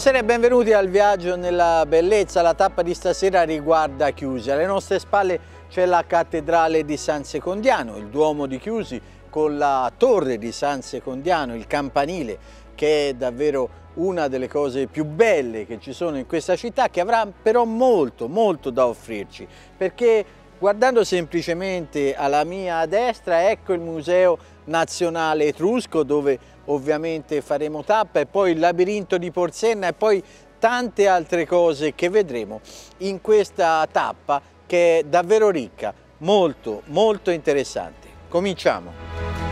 Buonasera e benvenuti al viaggio nella bellezza. La tappa di stasera riguarda Chiusi. Alle nostre spalle c'è la cattedrale di San Secondiano, il Duomo di Chiusi con la torre di San Secondiano, il campanile che è davvero una delle cose più belle che ci sono in questa città che avrà però molto molto da offrirci perché guardando semplicemente alla mia destra ecco il museo nazionale etrusco dove ovviamente faremo tappa e poi il labirinto di Porsenna e poi tante altre cose che vedremo in questa tappa che è davvero ricca, molto molto interessante. Cominciamo!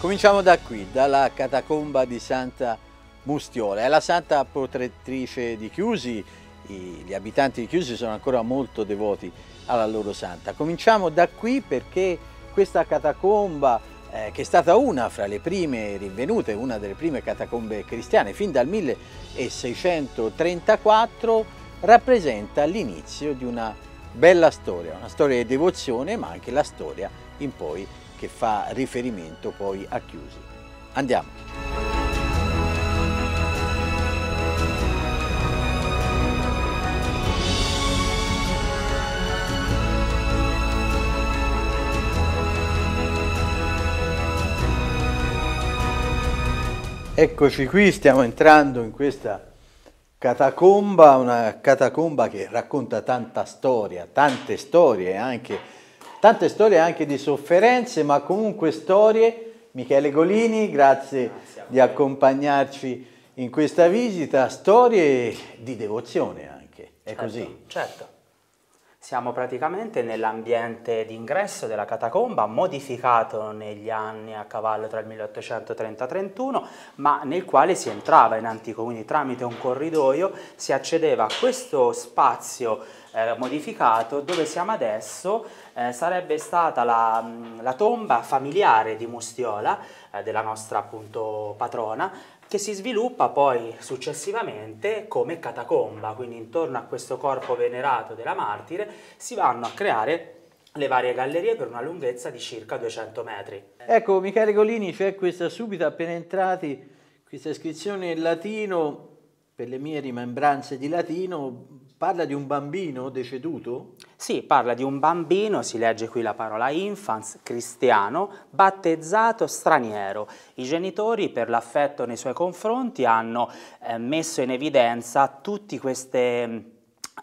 Cominciamo da qui, dalla catacomba di Santa Mustiola. È la santa protettrice di Chiusi, gli abitanti di Chiusi sono ancora molto devoti alla loro santa. Cominciamo da qui perché questa catacomba, eh, che è stata una fra le prime rinvenute, una delle prime catacombe cristiane, fin dal 1634, rappresenta l'inizio di una bella storia, una storia di devozione ma anche la storia in poi che fa riferimento poi a Chiusi. Andiamo. Eccoci qui, stiamo entrando in questa catacomba, una catacomba che racconta tanta storia, tante storie anche tante storie anche di sofferenze, ma comunque storie. Michele Golini, grazie, grazie di accompagnarci in questa visita, storie di devozione anche, è certo, così? Certo. Siamo praticamente nell'ambiente d'ingresso della catacomba, modificato negli anni a cavallo tra il 1830 e il 31, ma nel quale si entrava in antico, quindi tramite un corridoio si accedeva a questo spazio eh, modificato, dove siamo adesso eh, sarebbe stata la, mm, la, tomba familiare di Mustiola, eh, della nostra appunto patrona, che si sviluppa poi successivamente come catacomba, quindi intorno a questo corpo venerato della martire si vanno a creare le varie gallerie per una lunghezza di circa 200 metri. Ecco Michele Golini c'è questa subito appena entrati, questa iscrizione in latino, per le mie rimembranze di latino, Parla di un bambino deceduto? Sì, parla di un bambino, si legge qui la parola infants, cristiano, battezzato straniero. I genitori per l'affetto nei suoi confronti hanno eh, messo in evidenza tutte queste mm,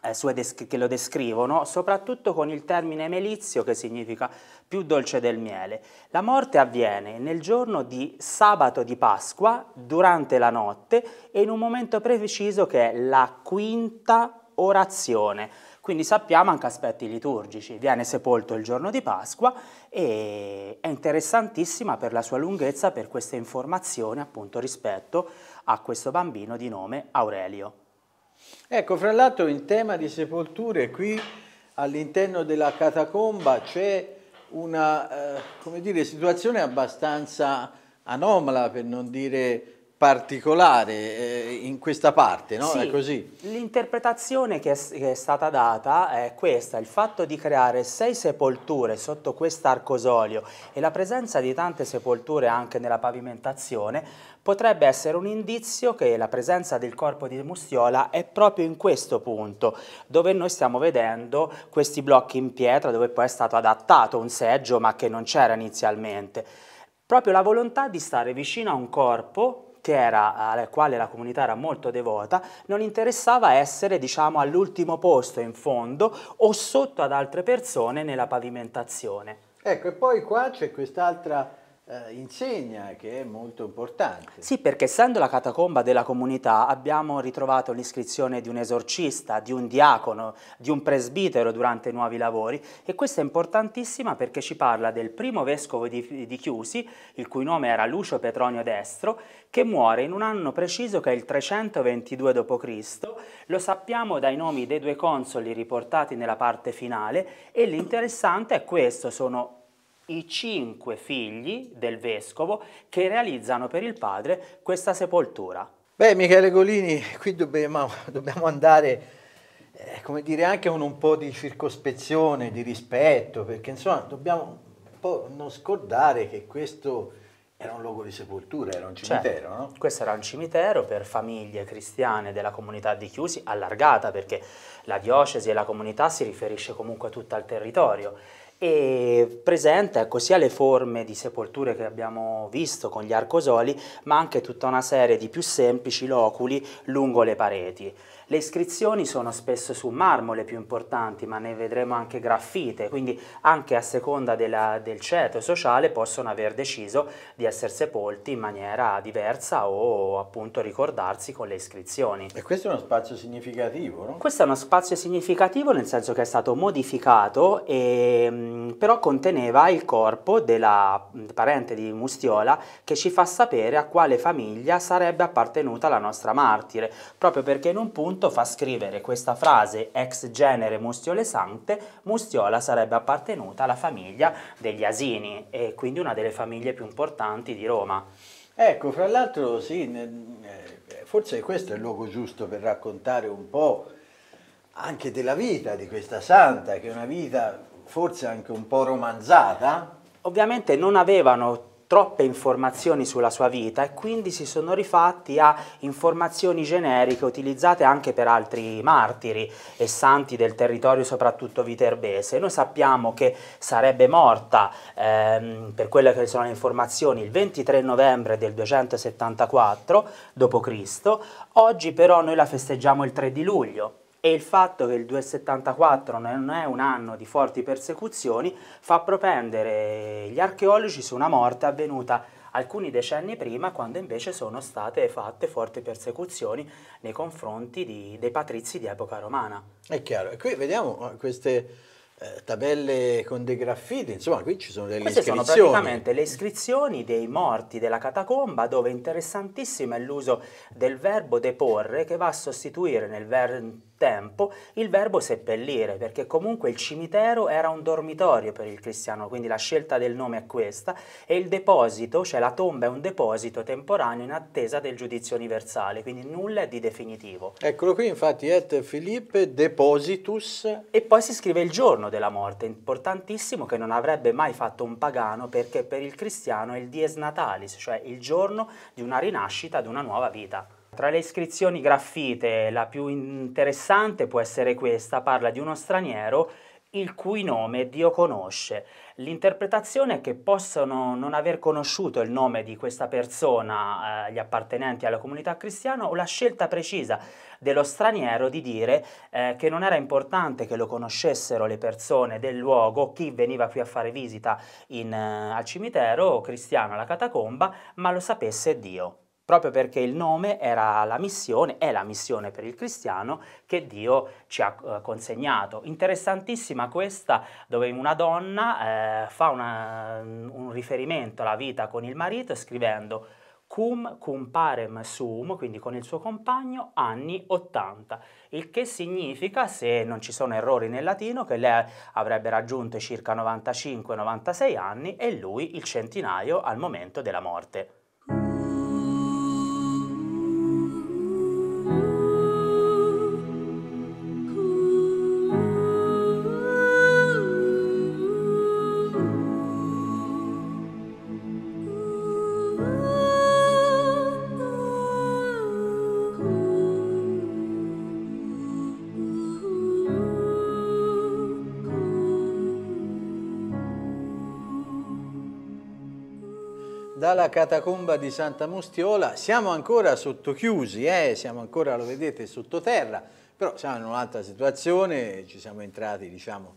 eh, che lo descrivono, soprattutto con il termine melizio che significa più dolce del miele. La morte avviene nel giorno di sabato di Pasqua, durante la notte e in un momento preciso che è la quinta orazione. Quindi sappiamo anche aspetti liturgici. Viene sepolto il giorno di Pasqua e è interessantissima per la sua lunghezza, per queste informazioni appunto rispetto a questo bambino di nome Aurelio. Ecco, fra l'altro in tema di sepolture qui all'interno della catacomba c'è una eh, dire, situazione abbastanza anomala, per non dire particolare eh, in questa parte, no? Sì, L'interpretazione che, che, è stata data è questa, il fatto di creare sei sepolture sotto quest'arcosolio e la presenza di tante sepolture anche nella pavimentazione potrebbe essere un indizio che la presenza del corpo di Mustiola è proprio in questo punto, dove noi stiamo vedendo questi blocchi in pietra dove poi è stato adattato un seggio ma che non c'era inizialmente. Proprio la volontà di stare vicino a un corpo era, alla quale la comunità era molto devota, non interessava essere diciamo, all'ultimo posto in fondo o sotto ad altre persone nella pavimentazione. Ecco, e poi qua c'è quest'altra eh, insegna che è molto importante. Sì, perché essendo la catacomba della comunità abbiamo ritrovato l'iscrizione di un esorcista, di un diacono, di un presbitero durante i nuovi lavori e questa è importantissima perché ci parla del primo vescovo di, di Chiusi, il cui nome era Lucio Petronio Destro, che muore in un anno preciso che è il 322 d.C. Lo sappiamo dai nomi dei due consoli riportati nella parte finale e l'interessante è questo, sono i cinque figli del vescovo che realizzano per il padre questa sepoltura. Beh, Michele Golini, qui dobbiamo, dobbiamo andare, eh, come dire, anche con un po' di circospezione, di rispetto, perché insomma dobbiamo un po' non scordare che questo era un luogo di sepoltura, era un certo, cimitero, cioè, no? Questo era un cimitero per famiglie cristiane della comunità di Chiusi, allargata, perché la diocesi e la comunità si riferisce comunque a tutto il territorio e presenta ecco, sia le forme di sepolture che abbiamo visto con gli arcosoli, ma anche tutta una serie di più semplici loculi lungo le pareti. Le iscrizioni sono spesso su marmo le più importanti, ma ne vedremo anche graffite, quindi anche a seconda della, del ceto sociale possono aver deciso di essere sepolti in maniera diversa o appunto ricordarsi con le iscrizioni. E questo è uno spazio significativo, no? Questo è uno spazio significativo nel senso che è stato modificato e mm, però conteneva il corpo della mm, parente di Mustiola che ci fa sapere a quale famiglia sarebbe appartenuta la nostra martire, proprio perché in un punto appunto fa scrivere questa frase ex genere mustiole sante, mustiola sarebbe appartenuta alla famiglia degli asini e quindi una delle famiglie più importanti di Roma. Ecco, fra l'altro sì, forse questo è il luogo giusto per raccontare un po' anche della vita di questa santa, che è una vita forse anche un po' romanzata. Ovviamente non avevano troppe informazioni sulla sua vita e quindi si sono rifatti a informazioni generiche utilizzate anche per altri martiri e santi del territorio, soprattutto viterbese. Noi sappiamo che sarebbe morta, ehm, per quelle che sono le informazioni, il 23 novembre del 274 d.C., oggi però noi la festeggiamo il 3 di luglio, e il fatto che il 274 non è un anno di forti persecuzioni fa propendere gli archeologi su una morte avvenuta alcuni decenni prima quando invece sono state fatte forti persecuzioni nei confronti di, dei patrizi di epoca romana. È chiaro, e qui vediamo eh, queste eh, tabelle con dei graffiti, insomma qui ci sono delle Queste iscrizioni. sono praticamente le iscrizioni dei morti della catacomba dove interessantissimo è l'uso del verbo deporre che va a sostituire nel verbo tempo, il verbo seppellire, perché comunque il cimitero era un dormitorio per il cristiano, quindi la scelta del nome è questa, e il deposito, cioè la tomba è un deposito temporaneo in attesa del giudizio universale, quindi nulla è di definitivo. Eccolo qui infatti, et Filippe depositus. E poi si scrive il giorno della morte, importantissimo che non avrebbe mai fatto un pagano perché per il cristiano è il dies natalis, cioè il giorno di una rinascita, di una nuova vita. Tra le iscrizioni graffite la più interessante può essere questa, parla di uno straniero il cui nome Dio conosce. L'interpretazione è che possono non aver conosciuto il nome di questa persona, eh, gli appartenenti alla comunità cristiana, o la scelta precisa dello straniero di dire eh, che non era importante che lo conoscessero le persone del luogo, chi veniva qui a fare visita in, eh, al cimitero cristiano, alla catacomba, ma lo sapesse Dio proprio perché il nome era la missione, è la missione per il cristiano che Dio ci ha eh, consegnato. Interessantissima questa dove una donna eh, fa una, un riferimento alla vita con il marito scrivendo cum cum parem sum, quindi con il suo compagno, anni 80, il che significa, se non ci sono errori nel latino, che lei avrebbe raggiunto circa 95-96 anni e lui il centinaio al momento della morte. dalla catacomba di Santa Mustiola. Siamo ancora sottochiusi, eh? siamo ancora, lo vedete, sottoterra, però siamo in un'altra situazione, ci siamo entrati, diciamo,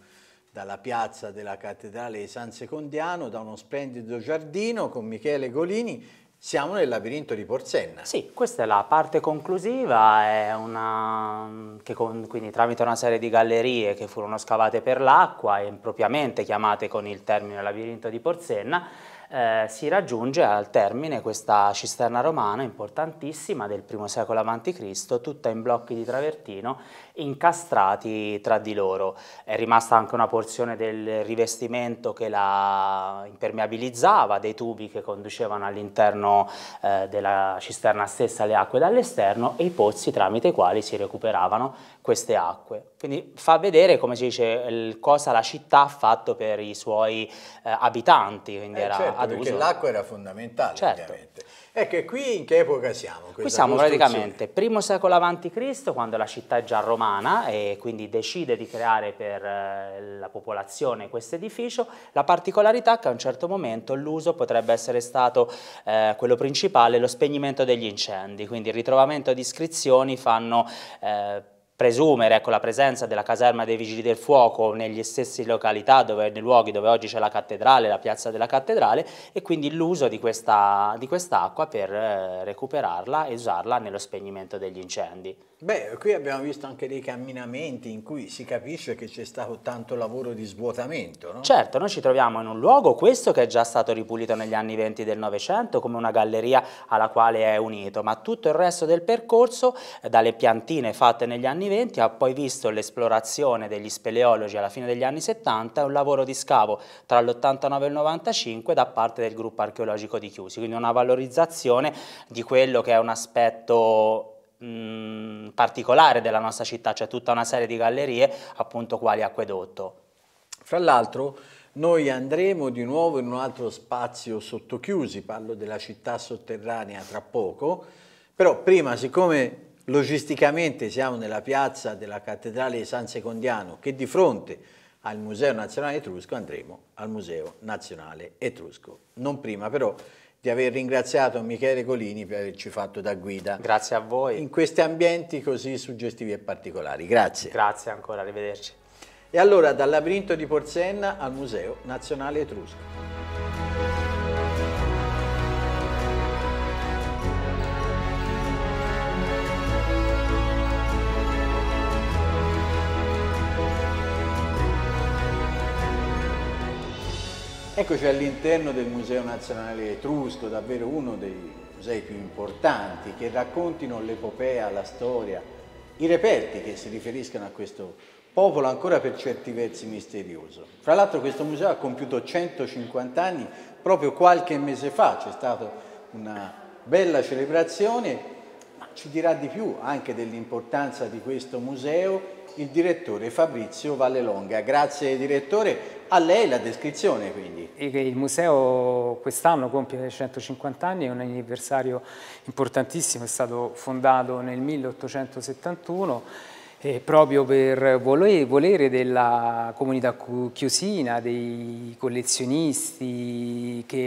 dalla piazza della cattedrale di San Secondiano, da uno splendido giardino con Michele Golini, siamo nel labirinto di Porsenna. Sì, questa è la parte conclusiva, è una, con, quindi tramite una serie di gallerie che furono scavate per l'acqua e impropriamente chiamate con il termine labirinto di Porsenna, eh, si raggiunge al termine questa cisterna romana importantissima del I secolo a.C., tutta in blocchi di travertino incastrati tra di loro. È rimasta anche una porzione del rivestimento che la impermeabilizzava, dei tubi che conducevano all'interno eh, della cisterna stessa le acque dall'esterno e i pozzi tramite i quali si recuperavano queste acque. Quindi fa vedere, come si dice, cosa la città ha fatto per i suoi eh, abitanti, quindi eh era certo, ad perché l'acqua era fondamentale, certo. ovviamente. Ecco, qui in che epoca siamo? Qui siamo praticamente primo secolo avanti Cristo, quando la città è già romana e quindi decide di creare per eh, la popolazione questo edificio, la particolarità è che a un certo momento l'uso potrebbe essere stato eh, quello principale, lo spegnimento degli incendi, quindi il ritrovamento di iscrizioni fanno eh, presumere ecco, la presenza della caserma dei Vigili del Fuoco negli stessi località, dove, nei luoghi dove oggi c'è la cattedrale, la piazza della cattedrale e quindi l'uso di quest'acqua quest per eh, recuperarla e usarla nello spegnimento degli incendi. Beh, qui abbiamo visto anche dei camminamenti in cui si capisce che c'è stato tanto lavoro di svuotamento, no? Certo, noi ci troviamo in un luogo, questo che è già stato ripulito negli anni 20 del Novecento, come una galleria alla quale è unito, ma tutto il resto del percorso, eh, dalle piantine fatte negli anni 20, ha poi visto l'esplorazione degli speleologi alla fine degli anni 70 e un lavoro di scavo tra l'89 e il 95 da parte del gruppo archeologico di Chiusi, quindi una valorizzazione di quello che è un aspetto particolare della nostra città, c'è cioè tutta una serie di gallerie appunto quali acquedotto. Fra l'altro noi andremo di nuovo in un altro spazio sottochiusi, parlo della città sotterranea tra poco, però prima siccome logisticamente siamo nella piazza della cattedrale di San Secondiano che di fronte al Museo Nazionale Etrusco andremo al Museo Nazionale Etrusco. Non prima però di aver ringraziato Michele Colini per averci fatto da guida. Grazie a voi. In questi ambienti così suggestivi e particolari. Grazie. Grazie ancora, arrivederci. E allora dal labirinto di Porsenna al Museo Nazionale Etrusco. Eccoci all'interno del Museo Nazionale Etrusco, davvero uno dei musei più importanti che raccontino l'epopea, la storia, i reperti che si riferiscono a questo popolo ancora per certi versi misterioso. Fra l'altro questo museo ha compiuto 150 anni, proprio qualche mese fa c'è stata una bella celebrazione, ma ci dirà di più anche dell'importanza di questo museo il direttore Fabrizio Vallelonga. Grazie direttore, a lei la descrizione quindi. Il museo quest'anno compie 150 anni, è un anniversario importantissimo, è stato fondato nel 1871 eh, proprio per volere della comunità chiusina, dei collezionisti che,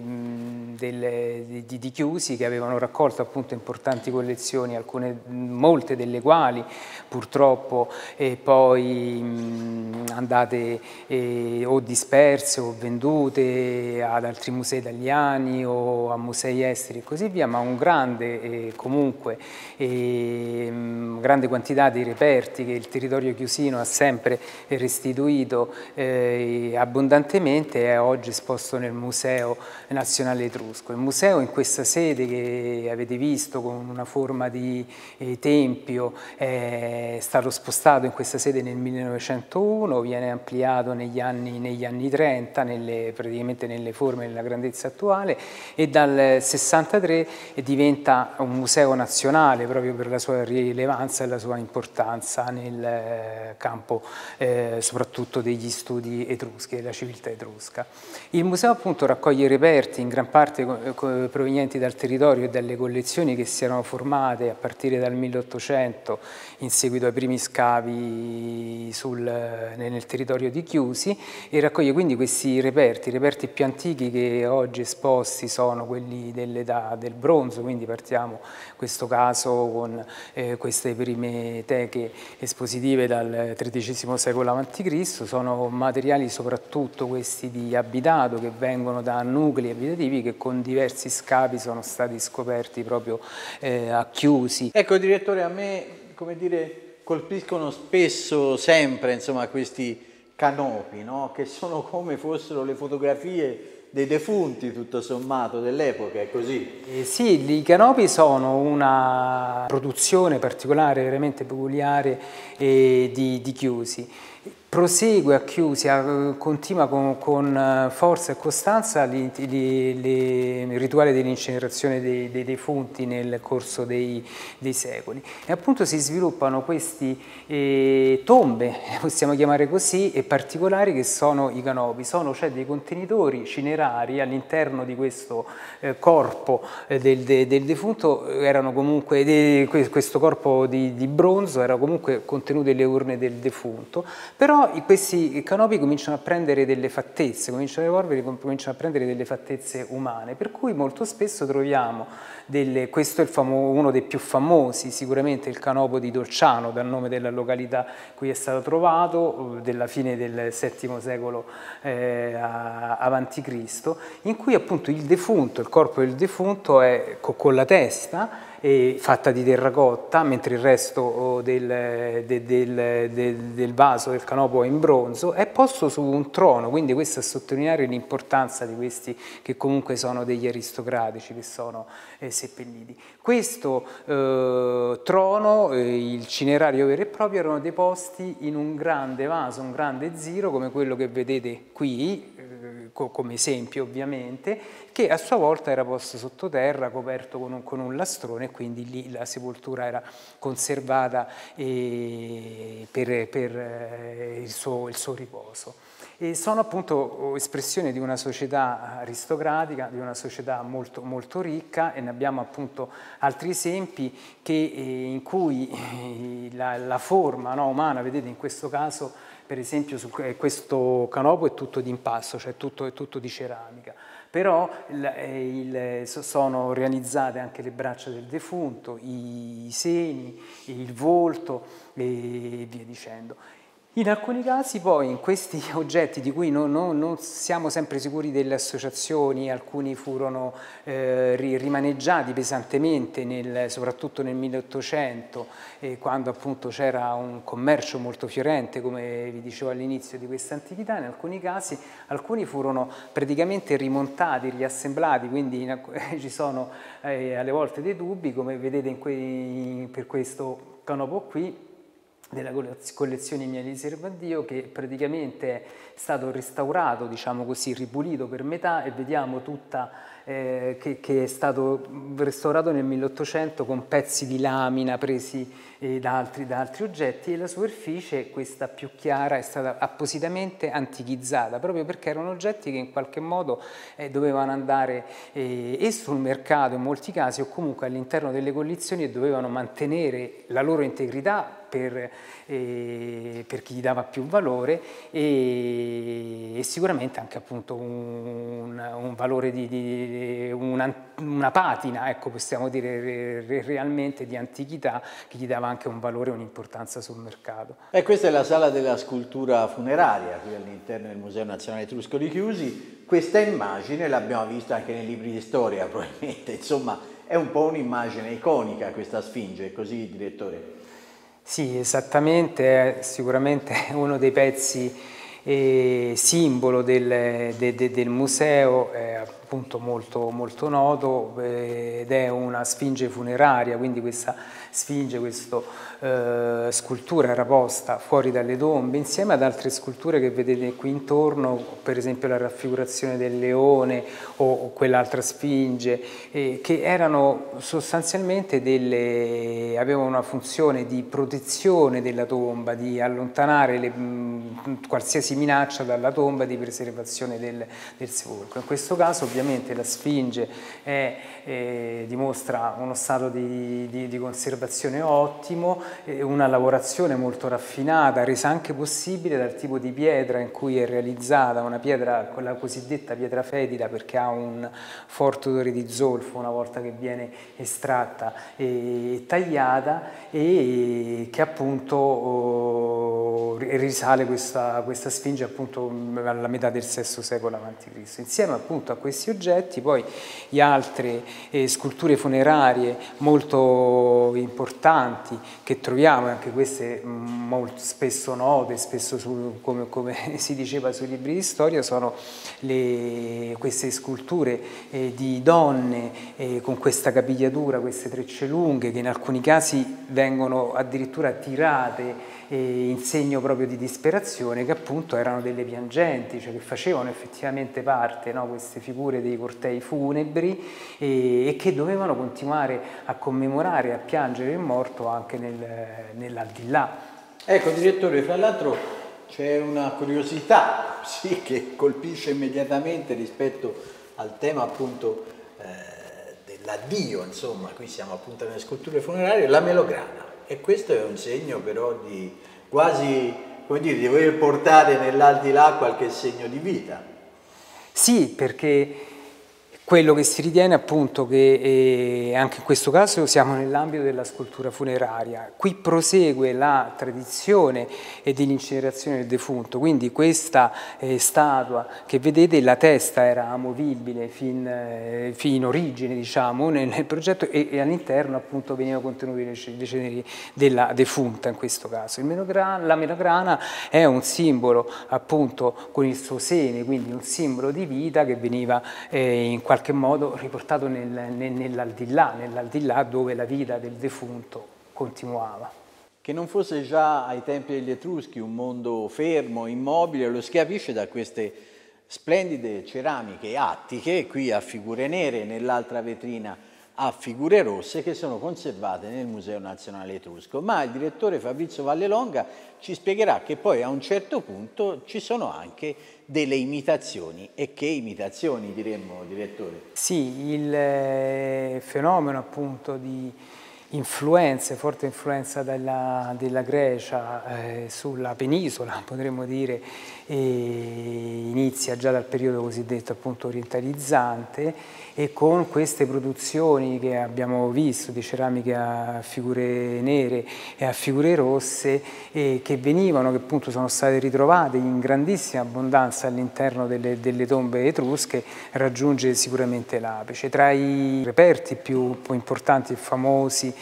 mh, delle, di, di, chiusi che avevano raccolto appunto importanti collezioni, alcune, molte delle quali purtroppo eh, poi mh, andate eh, o disperse o vendute ad altri musei italiani o a musei esteri e così via, ma un grande eh, comunque eh, grande quantità di reperti che il territorio chiusino ha sempre restituito eh, abbondantemente è oggi esposto nel Museo Nazionale Etrusco. Il museo in questa sede che avete visto con una forma di eh, tempio è stato spostato in questa sede nel 1901, viene ampliato negli anni, negli anni 30, nelle, praticamente nelle forme della grandezza attuale e dal 63 diventa un museo nazionale proprio per la sua rilevanza e la sua importanza importanza nel eh, campo eh, soprattutto degli studi etruschi, e della civiltà etrusca. Il museo appunto raccoglie reperti in gran parte provenienti dal territorio e dalle collezioni che si erano formate a partire dal 1800 in seguito ai primi scavi sul, nel territorio di Chiusi e raccoglie quindi questi reperti, i reperti più antichi che oggi esposti sono quelli dell'età del bronzo, quindi partiamo in questo caso con eh, queste prime tecniche che espositive dal XIII secolo a.C., sono materiali soprattutto questi di abitato che vengono da nuclei abitativi che con diversi scavi sono stati scoperti proprio eh, a chiusi. Ecco direttore, a me come dire, colpiscono spesso, sempre insomma, questi canopi, no? che sono come fossero le fotografie dei defunti tutto sommato dell'epoca, è così? Eh sì, i canopi sono una produzione particolare, veramente peculiare eh, di, di chiusi prosegue a Chiusia, continua con, con eh, forza e costanza il rituale dell'incenerazione dei, dei, defunti nel corso dei, dei, secoli. E appunto si sviluppano queste eh, tombe, possiamo chiamare così, e particolari che sono i canopi, sono cioè dei contenitori cinerari all'interno di questo eh, corpo eh, del, de, del, defunto, erano comunque, de, questo corpo di, di bronzo era comunque contenuto nelle urne del defunto, però questi canopi cominciano a prendere delle fattezze, cominciano a evolvere, cominciano a prendere delle fattezze umane, per cui molto spesso troviamo, delle, questo è famo, uno dei più famosi, sicuramente il canopo di Dolciano, dal nome della località cui è stato trovato, della fine del VII secolo eh, Cristo, in cui appunto il defunto, il corpo del defunto è con la testa, eh, fatta di terracotta, mentre il resto oh, del, del, del, del, vaso, del canopo è in bronzo, è posto su un trono, quindi questo è sottolineare l'importanza di questi che comunque sono degli aristocratici che sono eh, seppelliti. Questo eh, trono, eh, il cinerario vero e proprio, erano deposti in un grande vaso, un grande ziro come quello che vedete qui, come esempio ovviamente, che a sua volta era posto sottoterra, coperto con un, con un lastrone, quindi lì la sepoltura era conservata eh, per, per eh, il, suo, il suo riposo. E sono appunto oh, espressione di una società aristocratica, di una società molto, molto ricca e ne abbiamo appunto altri esempi che, eh, in cui eh, la, la forma no, umana, vedete in questo caso, per esempio su questo canopo è tutto di impasto, cioè tutto, è tutto di ceramica. Però il, il, sono realizzate anche le braccia del defunto, i, i seni, il volto e via dicendo. In alcuni casi poi in questi oggetti di cui non, non, non siamo sempre sicuri delle associazioni, alcuni furono eh, rimaneggiati pesantemente nel, soprattutto nel 1800 eh, quando appunto c'era un commercio molto fiorente come vi dicevo all'inizio di questa antichità, in alcuni casi alcuni furono praticamente rimontati, riassemblati, quindi in, ci sono eh, alle volte dei dubbi come vedete quei, per questo canopo qui della collezione Mia riserva a Dio che praticamente è stato restaurato, diciamo così, ripulito per metà e vediamo tutta eh, che, che, è stato restaurato nel 1800 con pezzi di lamina presi eh, da, altri, da, altri, oggetti e la superficie, questa più chiara, è stata appositamente antichizzata proprio perché erano oggetti che in qualche modo eh, dovevano andare eh, e sul mercato in molti casi o comunque all'interno delle collezioni e dovevano mantenere la loro integrità per, eh, per chi gli dava più valore e, e sicuramente anche appunto un, un valore di, di una, una, patina, ecco, possiamo dire realmente di antichità che gli dava anche un valore e un'importanza sul mercato. E questa è la sala della scultura funeraria qui all'interno del Museo Nazionale Etrusco di Chiusi. Questa immagine l'abbiamo vista anche nei libri di storia probabilmente, insomma è un po' un'immagine iconica questa sfinge, così direttore? Sì, esattamente, è sicuramente uno dei pezzi eh, simbolo del, de, de, del museo, eh, appunto molto, molto noto eh, ed è una sfinge funeraria, quindi questa sfinge, questa eh, scultura era posta fuori dalle tombe insieme ad altre sculture che vedete qui intorno, per esempio la raffigurazione del leone o, quell'altra sfinge, eh, che erano sostanzialmente delle, avevano una funzione di protezione della tomba, di allontanare le, mh, qualsiasi minaccia dalla tomba, di preservazione del, del sepolcro. In questo caso ovviamente ovviamente la sfinge è, eh, dimostra uno stato di, di, di conservazione ottimo, eh, una lavorazione molto raffinata, resa anche possibile dal tipo di pietra in cui è realizzata, una pietra, quella cosiddetta pietra fedida perché ha un forte odore di zolfo una volta che viene estratta e tagliata e che appunto oh, risale questa, questa sfinge appunto mm, alla metà del VI secolo a.C. Insieme appunto a questi oggetti, poi le altre eh, sculture funerarie molto importanti che troviamo, anche queste mm, molto, spesso note, spesso su, come, come, si diceva sui libri di storia, sono le, queste sculture eh, di donne eh, con questa capigliatura, queste trecce lunghe che in alcuni casi vengono addirittura tirate eh, in segno proprio di disperazione, che appunto erano delle piangenti, cioè che facevano effettivamente parte no, queste figure dei cortei funebri e, e, che dovevano continuare a commemorare, a piangere il morto anche nel, nell'aldilà. Ecco direttore, fra l'altro c'è una curiosità sì, che colpisce immediatamente rispetto al tema appunto eh, dell'addio, insomma, qui siamo appunto nelle sculture funerarie, la melograna. E questo è un segno però di quasi, come dire, di voler portare nell'aldilà qualche segno di vita. Sì, perché quello che si ritiene appunto che eh, anche in questo caso siamo nell'ambito della scultura funeraria. Qui prosegue la tradizione dell'incinerazione del defunto, quindi questa eh, statua che vedete, la testa era amovibile fin, eh, fin origine diciamo, nel, nel progetto e, e all'interno appunto venivano contenute le, ceneri della defunta in questo caso. Menograna, la menograna è un simbolo appunto con il suo sene, quindi un simbolo di vita che veniva eh, in qualche qualche modo riportato nel, nel, nell'aldilà, nell'aldilà dove la vita del defunto continuava. Che non fosse già ai tempi degli Etruschi un mondo fermo, immobile, lo si capisce da queste splendide ceramiche attiche, qui a figure nere, nell'altra vetrina a figure rosse che sono conservate nel Museo Nazionale Etrusco, ma il direttore Fabrizio Vallelonga ci spiegherà che poi a un certo punto ci sono anche delle imitazioni e che imitazioni diremmo direttore? Sì, il eh, fenomeno appunto di influenze, forte influenza della, della Grecia eh, sulla penisola, potremmo dire, inizia già dal periodo cosiddetto appunto orientalizzante e con queste produzioni che abbiamo visto di ceramiche a figure nere e a figure rosse che venivano, che appunto sono state ritrovate in grandissima abbondanza all'interno delle, delle, tombe etrusche, raggiunge sicuramente l'apice. Tra i reperti più importanti e famosi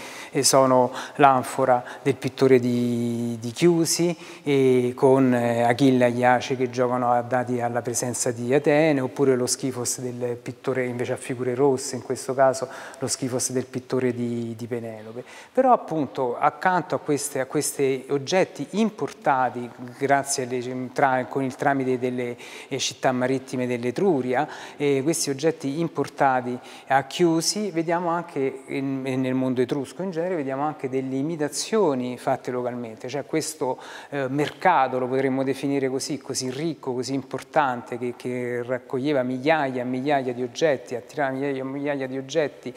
sono l'anfora del pittore di, di Chiusi con eh, Achille e Iace che giocano a dati alla presenza di Atene oppure lo schifos del pittore invece a figure rosse, in questo caso lo schifos del pittore di, di Penelope. Però appunto accanto a, queste, a questi oggetti importati grazie alle, tra, con il tramite delle eh, città marittime dell'Etruria, eh, questi oggetti importati a Chiusi vediamo anche in, nel mondo etrusco in genere genere vediamo anche delle imitazioni fatte localmente, cioè questo eh, mercato, lo potremmo definire così, così ricco, così importante, che, che raccoglieva migliaia e migliaia di oggetti, attirava migliaia e migliaia di oggetti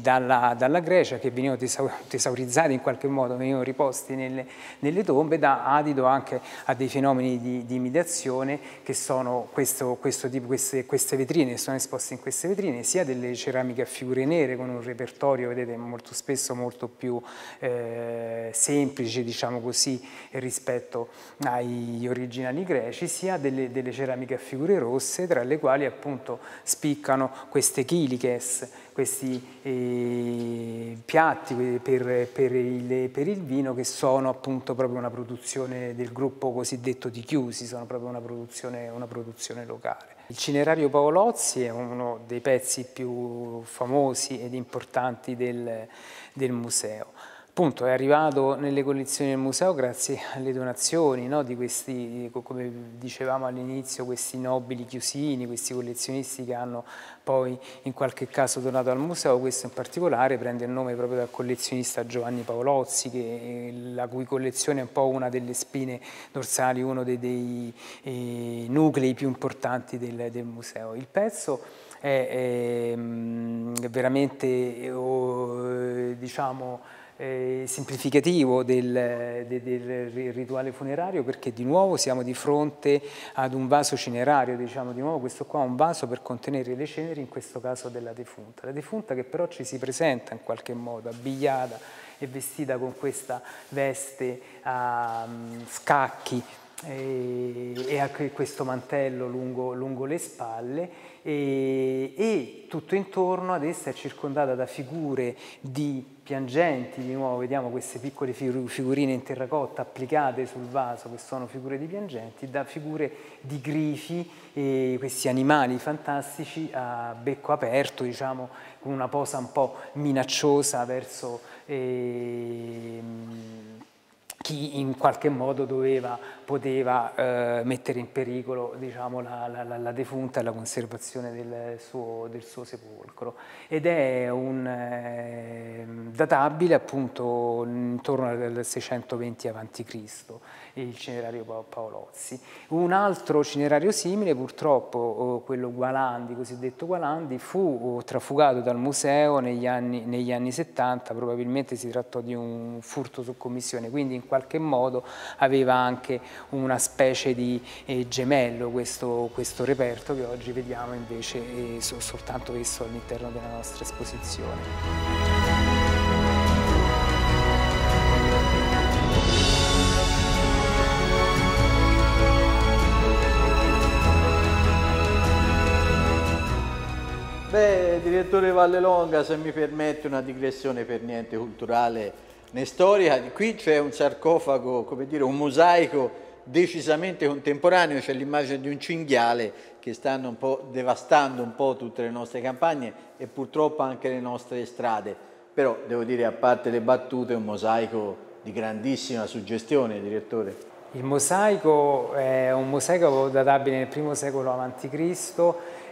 dalla, dalla, Grecia, che venivano tesaurizzati in qualche modo, venivano riposti nelle, nelle tombe, da adito anche a dei fenomeni di, di imitazione che sono questo, questo tipo, queste, queste vetrine, sono esposte in queste vetrine, sia delle ceramiche a figure nere con un repertorio, vedete, molto spesso spesso molto più eh, semplice diciamo così, rispetto agli originali greci, sia delle, delle, ceramiche a figure rosse, tra le quali appunto spiccano queste chiliches, questi eh, piatti per, per, il, per, il, vino che sono appunto proprio una produzione del gruppo cosiddetto di chiusi, sono proprio una produzione, una produzione locale. Il cinerario Paolozzi è uno dei pezzi più famosi ed importanti del, del museo appunto è arrivato nelle collezioni del museo grazie alle donazioni no, di questi, come dicevamo all'inizio, questi nobili chiusini, questi collezionisti che hanno poi in qualche caso donato al museo, questo in particolare prende il nome proprio dal collezionista Giovanni Paolozzi, che, la cui collezione è un po' una delle spine dorsali, uno dei, dei eh, nuclei più importanti del, del museo. Il pezzo è, è, ehm, è veramente, oh, diciamo, eh, semplificativo del, del, del, rituale funerario perché di nuovo siamo di fronte ad un vaso cinerario, diciamo di nuovo questo qua è un vaso per contenere le ceneri, in questo caso della defunta. La defunta che però ci si presenta in qualche modo abbigliata e vestita con questa veste a mm, scacchi eh, e, e questo mantello lungo, lungo le spalle e, e tutto intorno ad essa è circondata da figure di piangenti, di nuovo vediamo queste piccole figurine in terracotta applicate sul vaso che sono figure di piangenti, da figure di grifi, e questi animali fantastici a becco aperto, diciamo, con una posa un po' minacciosa verso eh, chi in qualche modo doveva poteva eh, mettere in pericolo diciamo, la, la, la, defunta e la conservazione del suo, del suo, sepolcro. Ed è un eh, databile appunto intorno al 620 a.C., il cinerario Paolozzi. Un altro cinerario simile, purtroppo oh, quello Gualandi, cosiddetto Gualandi, fu oh, trafugato dal museo negli anni, negli anni 70, probabilmente si trattò di un furto su commissione, quindi in qualche modo aveva anche una specie di eh, gemello questo, questo, reperto che oggi vediamo invece eh, soltanto esso all'interno della nostra esposizione. Beh, direttore Vallelonga, se mi permette una digressione per niente culturale né storica, qui c'è un sarcofago, come dire, un mosaico decisamente contemporaneo, c'è l'immagine di un cinghiale che stanno un po' devastando un po' tutte le nostre campagne e purtroppo anche le nostre strade. Però devo dire, a parte le battute, è un mosaico di grandissima suggestione, direttore. Il mosaico è un mosaico databile nel primo secolo a.C.,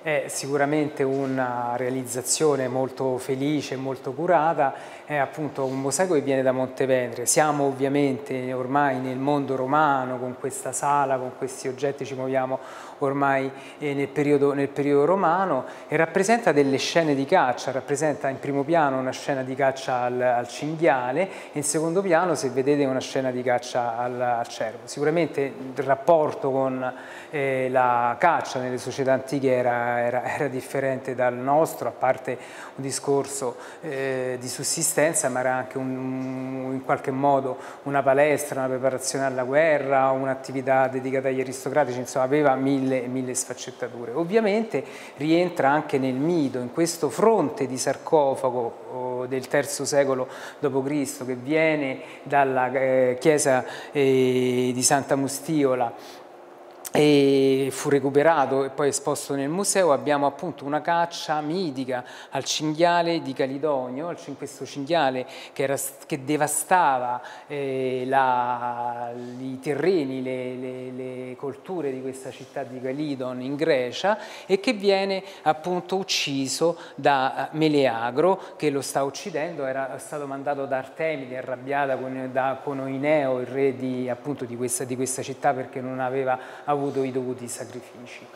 è sicuramente una realizzazione molto felice, molto curata, è appunto un mosaico che viene da Montevenere. Siamo ovviamente ormai nel mondo romano, con questa sala, con questi oggetti ci muoviamo ormai eh, nel periodo, nel periodo romano e rappresenta delle scene di caccia, rappresenta in primo piano una scena di caccia al, al cinghiale e in secondo piano se vedete una scena di caccia al, al cervo. Sicuramente il rapporto con eh, la caccia nelle società antiche era, era, era, differente dal nostro, a parte un discorso eh, di sussistenza, ma era anche un, in qualche modo una palestra, una preparazione alla guerra, un'attività dedicata agli aristocratici, insomma aveva mille mille, mille sfaccettature. Ovviamente rientra anche nel mito, in questo fronte di sarcofago oh, del III secolo d.C. che viene dalla eh, chiesa eh, di Santa Mustiola e fu recuperato e poi esposto nel museo, abbiamo appunto una caccia mitica al cinghiale di Calidonio, questo cinghiale che, era, che devastava eh, la, i terreni, le, le, le, colture di questa città di Calidon in Grecia e che viene appunto ucciso da eh, Meleagro che lo sta uccidendo, era stato mandato da Artemide arrabbiata con, da, con Oineo, il re di, appunto, di, questa, di questa città perché non aveva avuto i dovuti sacrifici.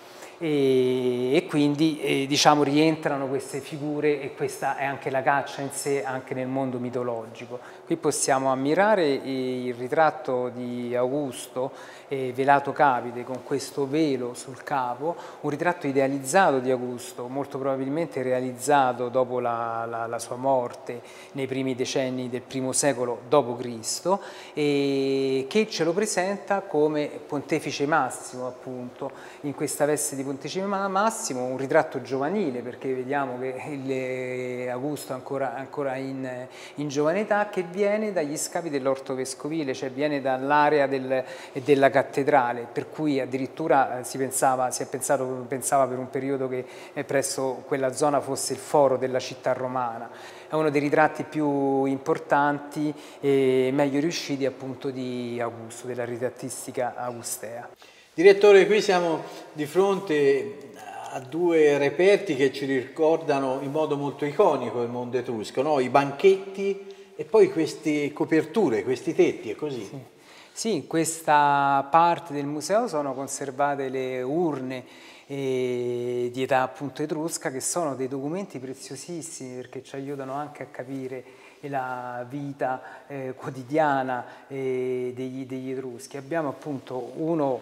E, e quindi eh, diciamo, rientrano queste figure e questa è anche la caccia in sé, anche nel mondo mitologico. Qui possiamo ammirare il ritratto di Augusto eh, velato capite con questo velo sul capo, un ritratto idealizzato di Augusto, molto probabilmente realizzato dopo la, la, la sua morte nei primi decenni del primo secolo d.C., eh, che ce lo presenta come pontefice massimo appunto, in questa veste di pontefice massimo, un ritratto giovanile perché vediamo che il, eh, Augusto ancora, ancora in, in giovane età che viene dagli scavi dell'orto vescovile, cioè viene dall'area del, della cattedrale, per cui addirittura eh, si, pensava, si è pensato, pensava per un periodo che eh, presso quella zona fosse il foro della città romana. È uno dei ritratti più importanti e meglio riusciti appunto di Augusto, della ritrattistica augustea. Direttore, qui siamo di fronte a due reperti che ci ricordano in modo molto iconico il mondo etrusco, no? i banchetti e poi queste coperture, questi tetti e così. Sì. Sì, in questa parte del museo sono conservate le urne eh, di età appunto etrusca che sono dei documenti preziosissimi perché ci aiutano anche a capire la vita eh, quotidiana eh, degli, degli Etruschi. Abbiamo appunto uno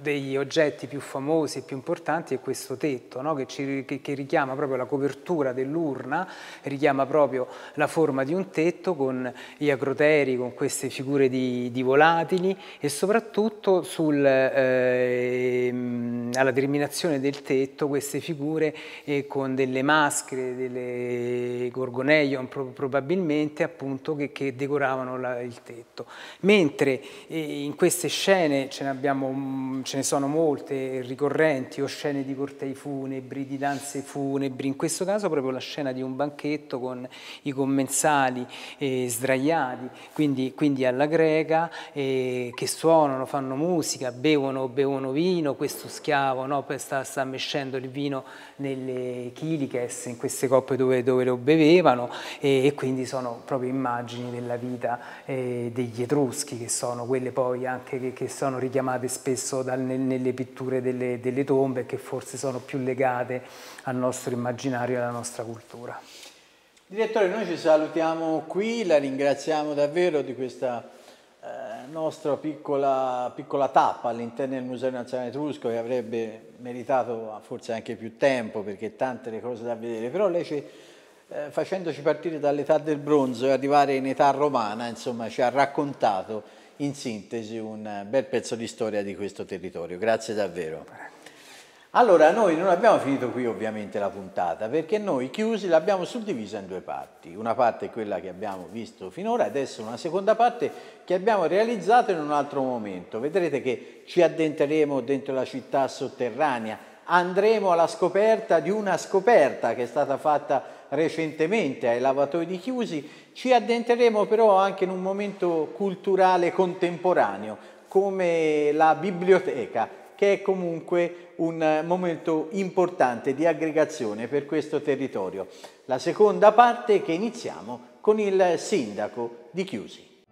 degli oggetti più famosi e più importanti è questo tetto, no? che, ci, che, che, richiama proprio la copertura dell'urna, richiama proprio la forma di un tetto con gli agroteri, con queste figure di, di volatili e soprattutto sul, eh, alla terminazione del tetto queste figure eh, con delle maschere, delle gorgoneion pro, probabilmente appunto che, che decoravano la, il tetto. Mentre eh, in queste scene ce ne abbiamo ce ne sono molte ricorrenti, o scene di cortei funebri, di danze funebri, in questo caso proprio la scena di un banchetto con i commensali eh, sdraiati, quindi, quindi, alla greca, eh, che suonano, fanno musica, bevono, bevono vino, questo schiavo no, sta, sta mescendo il vino nelle chiliches, in queste coppe dove, dove lo bevevano e, e, quindi sono proprio immagini della vita eh, degli etruschi che sono quelle poi anche che, che sono richiamate spesso dal, nel, nelle pitture delle, delle tombe che forse sono più legate al nostro immaginario e alla nostra cultura. Direttore, noi ci salutiamo qui, la ringraziamo davvero di questa eh, nostra piccola, piccola tappa all'interno del Museo Nazionale Etrusco che avrebbe meritato forse anche più tempo perché tante le cose da vedere, però lei ci, eh, facendoci partire dall'età del bronzo e arrivare in età romana, insomma, ci ha raccontato in sintesi un bel pezzo di storia di questo territorio. Grazie davvero. Allora, noi non abbiamo finito qui ovviamente la puntata, perché noi chiusi l'abbiamo suddivisa in due parti. Una parte è quella che abbiamo visto finora, adesso una seconda parte che abbiamo realizzato in un altro momento. Vedrete che ci addentreremo dentro la città sotterranea, andremo alla scoperta di una scoperta che è stata fatta recentemente ai lavatoi di chiusi, ci addentreremo però anche in un momento culturale contemporaneo, come la biblioteca che è comunque un eh, momento importante di aggregazione per questo territorio. La seconda parte che iniziamo con il sindaco di Chiusi.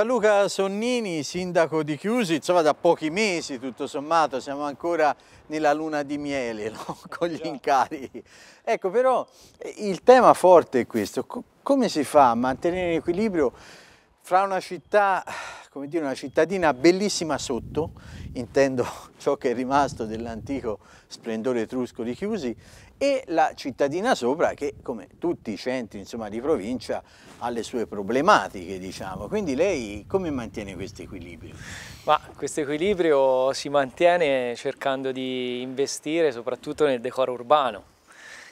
Gianluca Sonnini, sindaco di Chiusi, insomma da pochi mesi tutto sommato, siamo ancora nella luna di miele no? con gli incarichi. Ecco però eh, il tema forte è questo, come si fa a mantenere l'equilibrio fra una città, come dire, una cittadina bellissima sotto intendo ciò che è rimasto dell'antico splendore etrusco di Chiusi, e la cittadina sopra che, come tutti i centri insomma, di provincia, ha le sue problematiche, diciamo. Quindi lei come mantiene questo equilibrio? Ma questo equilibrio si mantiene cercando di investire soprattutto nel decoro urbano,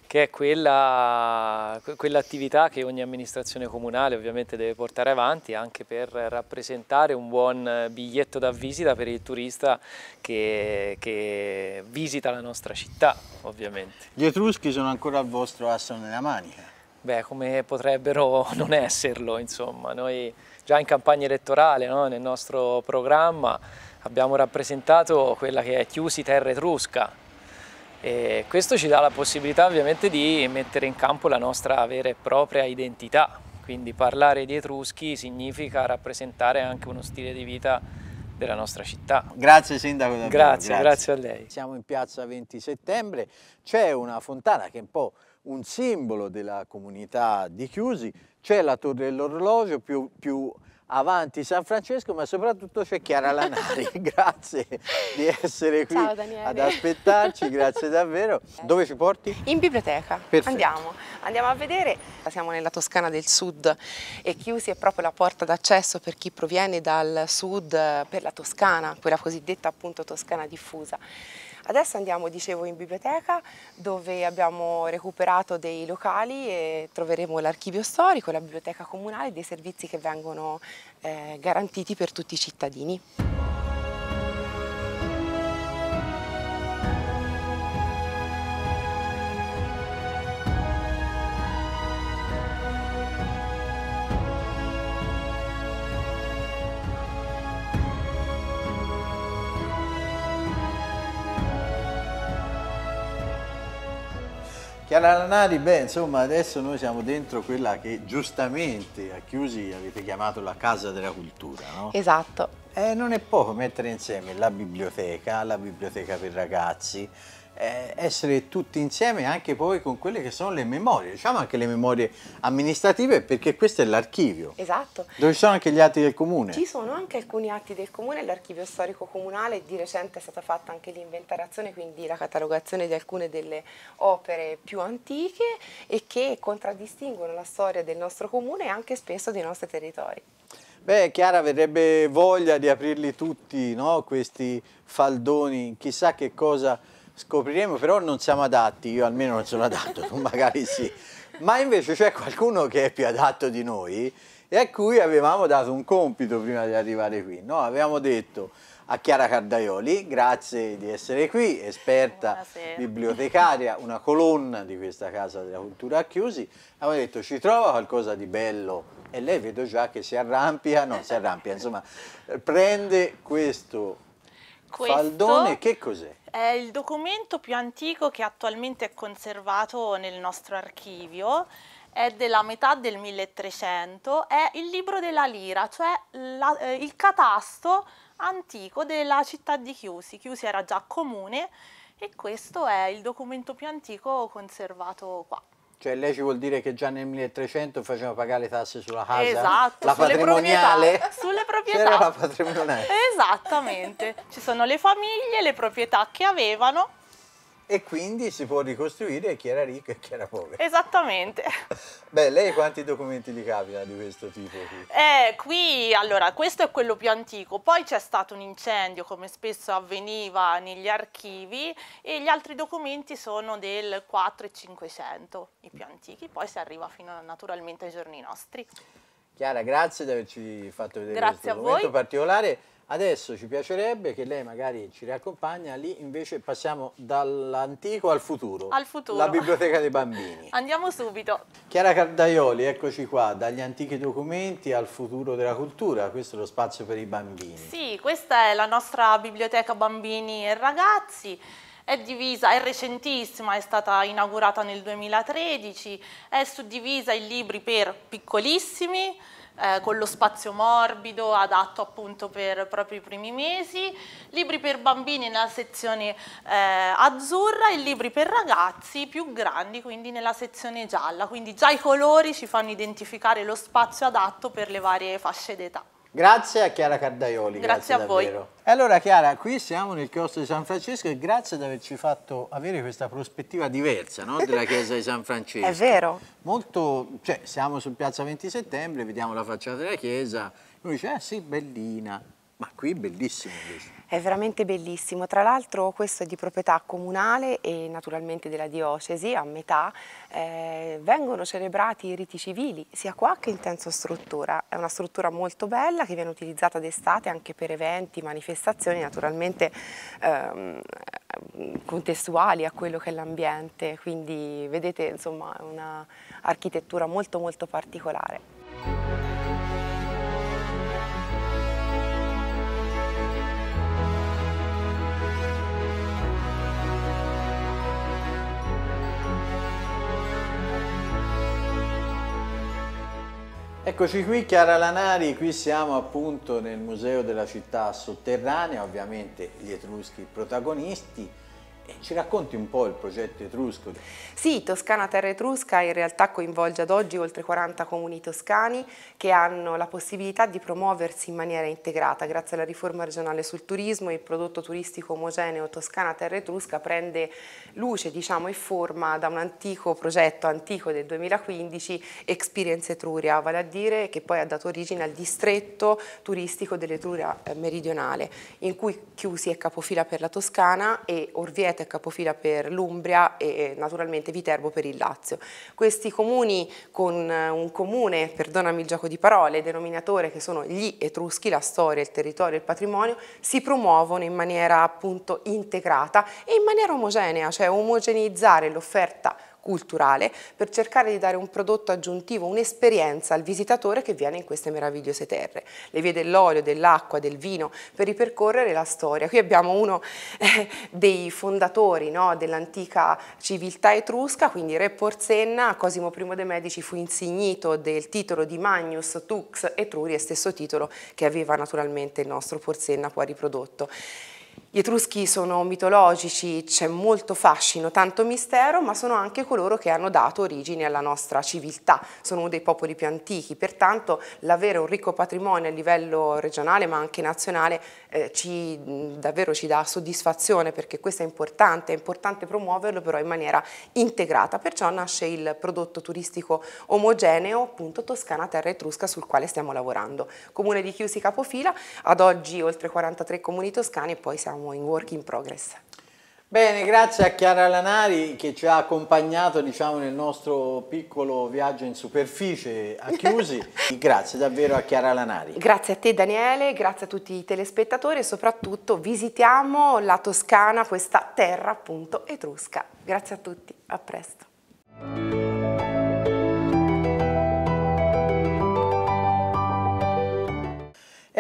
che è quell'attività che ogni amministrazione comunale ovviamente deve portare avanti anche per rappresentare un buon biglietto da visita per il turista che, che visita la nostra città ovviamente. Gli Etruschi sono ancora al vostro asso nella manica. Beh, come potrebbero non esserlo, insomma. Noi già in campagna elettorale, no? nel nostro programma, abbiamo rappresentato quella che è Chiusi Terra Etrusca, e questo ci dà la possibilità ovviamente di mettere in campo la nostra vera e propria identità, quindi parlare di Etruschi significa rappresentare anche uno stile di vita della nostra città. Grazie Sindaco. Davvero. Grazie, grazie, grazie a lei. Siamo in piazza 20 settembre, c'è una fontana che è un po' un simbolo della comunità di Chiusi, c'è la torre dell'orologio più, più avanti San Francesco, ma soprattutto c'è Chiara Lanari. grazie di essere qui Ciao, ad aspettarci, grazie davvero. Dove ci porti? In biblioteca. Perfetto. Andiamo, andiamo a vedere. Siamo nella Toscana del Sud e Chiusi è proprio la porta d'accesso per chi proviene dal sud eh, per la Toscana, quella cosiddetta appunto Toscana diffusa. Adesso andiamo, dicevo, in biblioteca dove abbiamo recuperato dei locali e troveremo l'archivio storico, la biblioteca comunale, dei servizi che vengono eh, garantiti per tutti i cittadini. Cara Nari, beh, insomma, adesso noi siamo dentro quella che giustamente a Chiusi avete chiamato la Casa della Cultura, no? Esatto. Eh, non è poco mettere insieme la biblioteca, la biblioteca per ragazzi, eh, essere tutti insieme anche poi con quelle che sono le memorie, diciamo anche le memorie amministrative perché questo è l'archivio. Esatto. Dove ci sono anche gli atti del comune. Ci sono anche alcuni atti del comune, l'archivio storico comunale, di recente è stata fatta anche l'inventarazione, quindi la catalogazione di alcune delle opere più antiche e che contraddistinguono la storia del nostro comune e anche spesso dei nostri territori. Beh, Chiara, verrebbe voglia di aprirli tutti, no? questi faldoni, chissà che cosa Scopriremo, però non siamo adatti, io almeno non sono adatto, tu magari sì. Ma invece c'è qualcuno che è più adatto di noi e a cui avevamo dato un compito prima di arrivare qui. No? Avevamo detto a Chiara Cardaioli, grazie di essere qui, esperta Buonasera. bibliotecaria, una colonna di questa Casa della Cultura a Chiusi. abbiamo detto ci trova qualcosa di bello e lei vedo già che si arrampia, non si arrampia, insomma prende questo, questo... faldone, che cos'è? È il documento più antico che attualmente è conservato nel nostro archivio è della metà del 1300, è il libro della lira, cioè la, eh, il catasto antico della città di Chiusi. Chiusi era già comune e questo è il documento più antico conservato qua. Cioè lei ci vuol dire che già nel 1300 faceva pagare le tasse sulla casa, esatto, la sulle patrimoniale, proprietà, sulle proprietà. C'era la patrimoniale. Esattamente, ci sono le famiglie, le proprietà che avevano e quindi si può ricostruire chi era ricco e chi era povero. Esattamente. Beh, lei quanti documenti li capita di questo tipo? Qui? Eh, qui, allora, questo è quello più antico, poi c'è stato un incendio come spesso avveniva negli archivi e gli altri documenti sono del 4 e 500, i più antichi, poi si arriva fino naturalmente ai giorni nostri. Chiara, grazie di averci fatto vedere grazie questo momento particolare. Adesso ci piacerebbe che lei magari ci riaccompagna, lì invece passiamo dall'antico al futuro. Al futuro. La biblioteca dei bambini. Andiamo subito. Chiara Cardaioli, eccoci qua, dagli antichi documenti al futuro della cultura, questo è lo spazio per i bambini. Sì, questa è la nostra biblioteca bambini e ragazzi è divisa, è recentissima, è stata inaugurata nel 2013, è suddivisa in libri per piccolissimi, eh, con lo spazio morbido, adatto appunto per proprio i primi mesi, libri per bambini nella sezione eh, azzurra e libri per ragazzi più grandi, quindi nella sezione gialla. Quindi già i colori ci fanno identificare lo spazio adatto per le varie fasce d'età. Grazie a Chiara Cardaioli. Grazie, grazie a davvero. voi. E allora Chiara, qui siamo nel chiostro di San Francesco e grazie di averci fatto avere questa prospettiva diversa no? della chiesa di San Francesco. È vero. Molto, cioè, siamo su Piazza 20 Settembre, vediamo la facciata della chiesa, lui dice, ah sì, bellina, ma qui è bellissimo questo. È veramente bellissimo, tra l'altro questo è di proprietà comunale e naturalmente della diocesi, a metà eh, vengono celebrati i riti civili sia qua che in Tenso Struttura. È una struttura molto bella che viene utilizzata d'estate anche per eventi, manifestazioni naturalmente ehm, contestuali a quello che è l'ambiente, quindi vedete insomma è un'architettura molto molto particolare. Eccoci qui Chiara Lanari, qui siamo appunto nel museo della città sotterranea, ovviamente gli Etruschi protagonisti, ci racconti un po' il progetto etrusco? Sì, Toscana Terra Etrusca in realtà coinvolge ad oggi oltre 40 comuni toscani che hanno la possibilità di promuoversi in maniera integrata grazie alla riforma regionale sul turismo il prodotto turistico omogeneo Toscana Terra Etrusca prende luce diciamo, e forma da un antico progetto antico del 2015 Experience Etruria, vale a dire che poi ha dato origine al distretto turistico dell'Etruria eh, meridionale in cui Chiusi è capofila per la Toscana e Orvieto Roccasete capofila per l'Umbria e naturalmente Viterbo per il Lazio. Questi comuni con eh, un comune, perdonami il gioco di parole, denominatore che sono gli etruschi, la storia, il territorio e il patrimonio, si promuovono in maniera appunto integrata e in maniera omogenea, cioè omogeneizzare l'offerta culturale per cercare di dare un prodotto aggiuntivo, un'esperienza al visitatore che viene in queste meravigliose terre. Le vie dell'olio, dell'acqua, del vino, per ripercorrere la storia. Qui abbiamo uno eh, dei fondatori no, dell'antica civiltà etrusca, quindi Re Porsenna, Cosimo I de' Medici fu insignito del titolo di Magnus Tux Etruri, stesso titolo che aveva naturalmente il nostro Porsenna qua riprodotto. Gli Etruschi sono mitologici, c'è molto fascino, tanto mistero, ma sono anche coloro che hanno dato origine alla nostra civiltà, sono uno dei popoli più antichi, pertanto l'avere un ricco patrimonio a livello regionale ma anche nazionale eh, ci, davvero ci dà soddisfazione perché questo è importante, è importante promuoverlo però in maniera integrata, perciò nasce il prodotto turistico omogeneo, appunto Toscana Terra Etrusca sul quale stiamo lavorando. Comune di Chiusi Capofila, ad oggi oltre 43 comuni toscani e poi siamo siamo in work in progress. Bene, grazie a Chiara Lanari che ci ha accompagnato diciamo, nel nostro piccolo viaggio in superficie a Chiusi. grazie davvero a Chiara Lanari. Grazie a te Daniele, grazie a tutti i telespettatori e soprattutto visitiamo la Toscana, questa terra appunto etrusca. Grazie a tutti, a presto.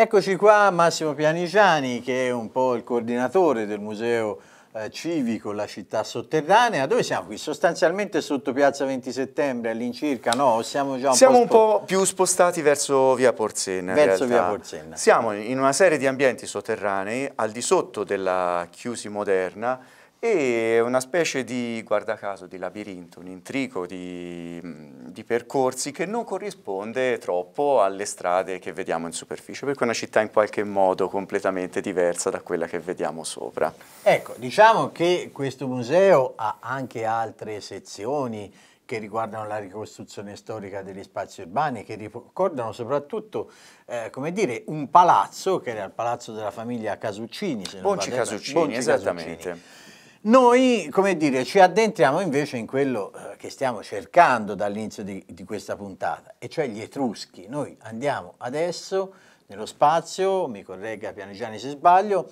Eccoci qua Massimo Pianigiani che è un po' il coordinatore del museo eh, civico La città sotterranea. Dove siamo qui? Sostanzialmente sotto Piazza 20 Settembre all'incirca, no? Siamo già un siamo po' un po' più spostati verso Via Porsenna. Verso Via Porsenna. Siamo in una serie di ambienti sotterranei al di sotto della Chiusi moderna e una specie di, guarda caso, di labirinto, un intrico di, di, percorsi che non corrisponde troppo alle strade che vediamo in superficie, perché è una città in qualche modo completamente diversa da quella che vediamo sopra. Ecco, diciamo che questo museo ha anche altre sezioni che riguardano la ricostruzione storica degli spazi urbani, che ricordano soprattutto eh, come dire, un palazzo, che era il palazzo della famiglia Casuccini. Se Bonci Casuccini, Bonci esattamente. Casuccini noi, come dire, ci addentriamo invece in quello eh, che stiamo cercando dall'inizio di, di, questa puntata, e cioè gli Etruschi. Noi andiamo adesso nello spazio, mi corregga Pianigiani se sbaglio,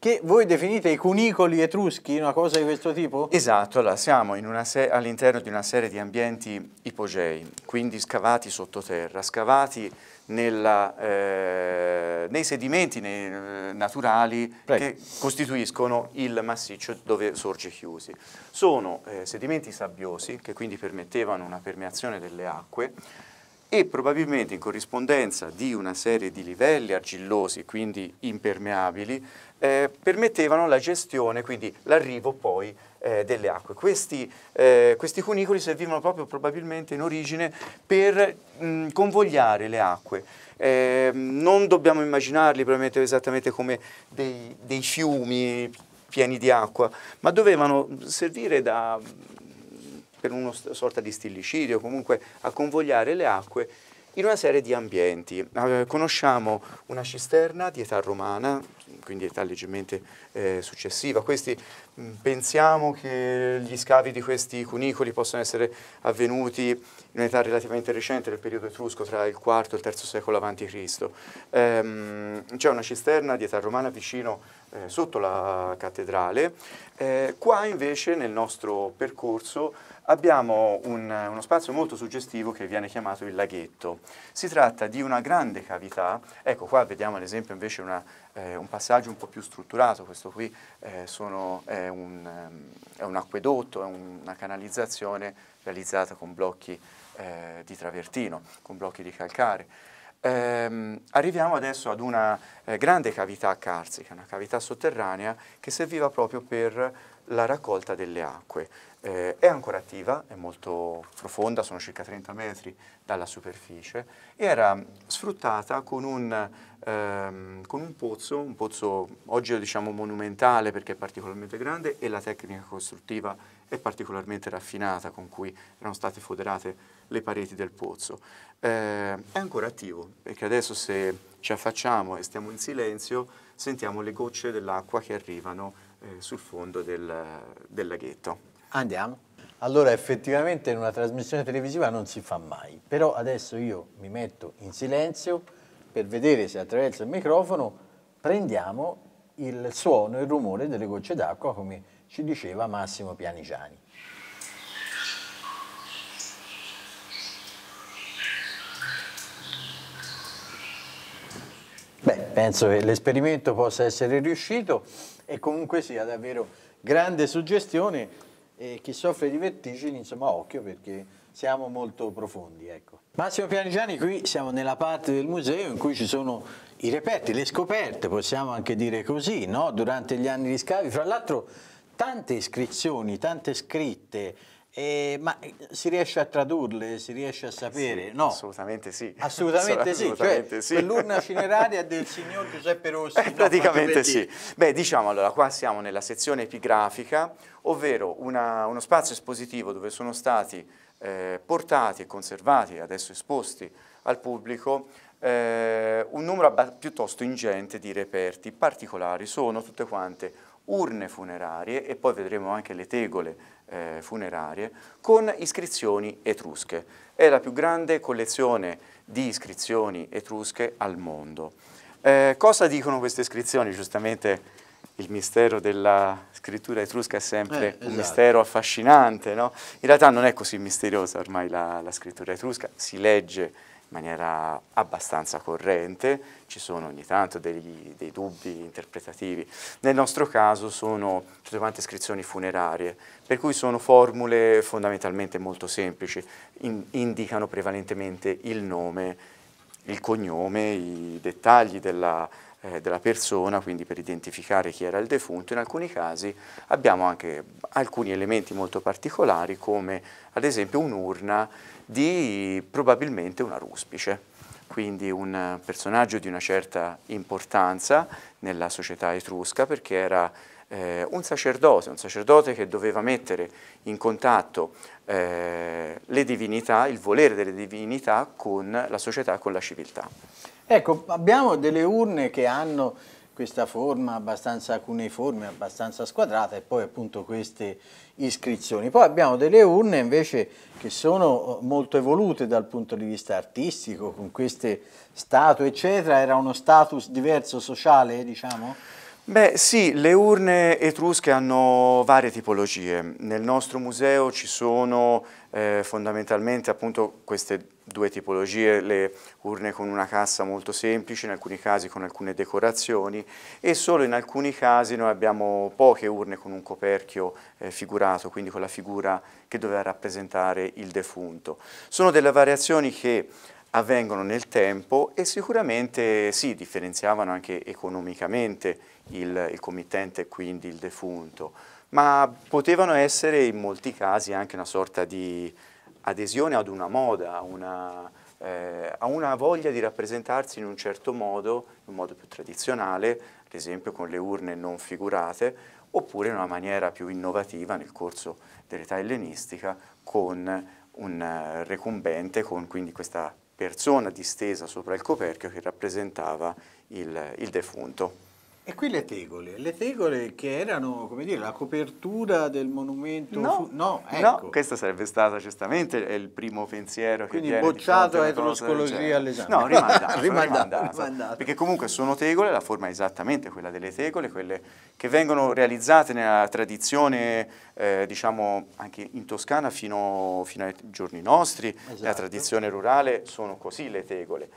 che voi definite i cunicoli etruschi, una cosa di questo tipo? Esatto, allora, siamo all'interno di una serie di ambienti ipogei, quindi scavati sottoterra, scavati nella, eh, nei sedimenti nei, eh, naturali Prego. che costituiscono il massiccio dove sorge Chiusi. Sono eh, sedimenti sabbiosi che quindi permettevano una permeazione delle acque e probabilmente in corrispondenza di una serie di livelli argillosi, quindi impermeabili, eh, permettevano la gestione, quindi l'arrivo poi eh, delle acque. Questi, eh, questi, cunicoli servivano proprio probabilmente in origine per mh, mm, convogliare le acque. Eh, non dobbiamo immaginarli probabilmente esattamente come dei, dei fiumi pieni di acqua, ma dovevano servire da, per una sorta di stillicidio, comunque a convogliare le acque in una serie di ambienti. Eh, conosciamo una cisterna di età romana, quindi età leggermente eh, successiva. Questi, mm, pensiamo che gli scavi di questi cunicoli possano essere avvenuti in un'età relativamente recente, nel periodo etrusco, tra il IV e il III secolo a.C. Ehm, c'è una cisterna di età romana vicino, eh, sotto la cattedrale. Eh, qua invece nel nostro percorso abbiamo un, uno spazio molto suggestivo che viene chiamato il laghetto. Si tratta di una grande cavità, ecco qua vediamo ad esempio invece una eh, un passaggio un po' più strutturato, questo qui eh, sono, è, un, ehm, è, un, acquedotto, è una canalizzazione realizzata con blocchi eh, di travertino, con blocchi di calcare. Ehm, arriviamo adesso ad una eh, grande cavità carsica, una cavità sotterranea che serviva proprio per la raccolta delle acque. Eh, è ancora attiva, è molto profonda, sono circa 30 metri dalla superficie, e era sfruttata con un, ehm, con un pozzo, un pozzo oggi lo diciamo monumentale perché è particolarmente grande e la tecnica costruttiva è particolarmente raffinata con cui erano state foderate le pareti del pozzo. Eh, è ancora attivo perché adesso se ci affacciamo e stiamo in silenzio sentiamo le gocce dell'acqua che arrivano eh, sul fondo del, del laghetto. Andiamo. Allora effettivamente in una trasmissione televisiva non si fa mai, però adesso io mi metto in silenzio per vedere se attraverso il microfono prendiamo il suono, il rumore delle gocce d'acqua come ci diceva Massimo Pianigiani. Beh, penso che l'esperimento possa essere riuscito e comunque sia davvero grande suggestione e chi soffre di vertigini, insomma, occhio perché siamo molto profondi. Ecco. Massimo Pianigiani, qui siamo nella parte del museo in cui ci sono i reperti, le scoperte, possiamo anche dire così, no? durante gli anni di scavi. Fra l'altro tante iscrizioni, tante scritte, eh, ma eh, si riesce a tradurle, si riesce a sapere? Sì, no. Assolutamente sì. Assolutamente, cioè, assolutamente sì. Cioè, sì. L'urna cineraria del signor Giuseppe Rossi. Eh, praticamente sì. Beh, diciamo allora, qua siamo nella sezione epigrafica, ovvero una, uno spazio espositivo dove sono stati eh, portati e conservati, adesso esposti al pubblico, eh, un numero piuttosto ingente di reperti particolari. Sono tutte quante urne funerarie e poi vedremo anche le tegole eh, funerarie con iscrizioni etrusche. È la più grande collezione di iscrizioni etrusche al mondo. Eh, cosa dicono queste iscrizioni? Giustamente il mistero della scrittura etrusca è sempre eh, esatto. un mistero affascinante, no? In realtà non è così misteriosa ormai la, la scrittura etrusca, si legge in maniera abbastanza corrente, ci sono ogni tanto degli, dei dubbi interpretativi. Nel nostro caso sono tutte quante iscrizioni funerarie, per cui sono formule fondamentalmente molto semplici, in, indicano prevalentemente il nome, il cognome, i dettagli della, eh, della persona, quindi per identificare chi era il defunto. In alcuni casi abbiamo anche alcuni elementi molto particolari come ad esempio un'urna di probabilmente una ruspice quindi un personaggio di una certa importanza nella società etrusca perché era eh, un sacerdote, un sacerdote che doveva mettere in contatto eh, le divinità, il volere delle divinità con la società, con la civiltà. Ecco, abbiamo delle urne che hanno questa forma abbastanza cuneiforme, abbastanza squadrata e poi appunto queste iscrizioni. Poi abbiamo delle urne invece che sono eh, molto evolute dal punto di vista artistico, con queste statue eccetera, era uno status diverso sociale diciamo? Beh sì, le urne etrusche hanno varie tipologie. Nel nostro museo ci sono eh, fondamentalmente appunto queste due tipologie, le urne con una cassa molto semplice, in alcuni casi con alcune decorazioni e solo in alcuni casi noi abbiamo poche urne con un coperchio eh, figurato, quindi con la figura che doveva rappresentare il defunto. Sono delle variazioni che avvengono nel tempo e sicuramente si sì, differenziavano anche economicamente il, il committente e quindi il defunto, ma potevano essere in molti casi anche una sorta di adesione ad una moda, una, eh, a una voglia di rappresentarsi in un certo modo, in un modo più tradizionale, ad esempio con le urne non figurate, oppure in una maniera più innovativa nel corso dell'età ellenistica con un eh, recumbente, con quindi questa persona distesa sopra il coperchio che rappresentava il, il defunto. E qui le tegole, le tegole che erano come dire, la copertura del monumento. No, no, ecco. no, questa sarebbe stato certamente eh, il primo pensiero che Quindi viene bocciato etroscologia all'esame. No, rimandato, rimandato, rimandato, rimandato, Perché comunque sono tegole, la forma è esattamente quella delle tegole, quelle che vengono realizzate nella tradizione, eh, diciamo anche in Toscana fino, fino ai giorni nostri, esatto. la tradizione rurale sono così le tegole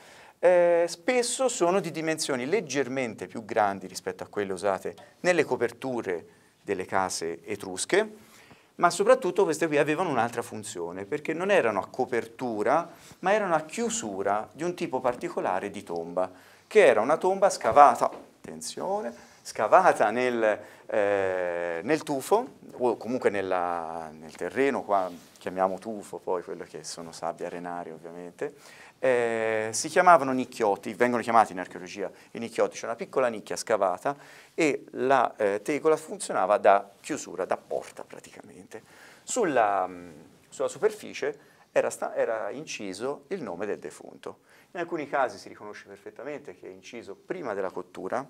eh, spesso sono di dimensioni leggermente più grandi rispetto a quelle usate nelle coperture delle case etrusche, ma soprattutto queste qui avevano un'altra funzione, perché non erano a copertura, ma erano a chiusura di un tipo particolare di tomba, che era una tomba scavata, attenzione, scavata nel, eh, nel tufo, o comunque nella, nel terreno, qua chiamiamo tufo poi quello che sono sabbie arenarie ovviamente, eh, si chiamavano nicchioti, vengono chiamati in archeologia i nicchioti, cioè una piccola nicchia scavata e la eh, tegola funzionava da chiusura, da porta praticamente. Sulla, mm, sulla superficie era, sta, era inciso il nome del defunto. In alcuni casi si riconosce perfettamente che è inciso prima della cottura,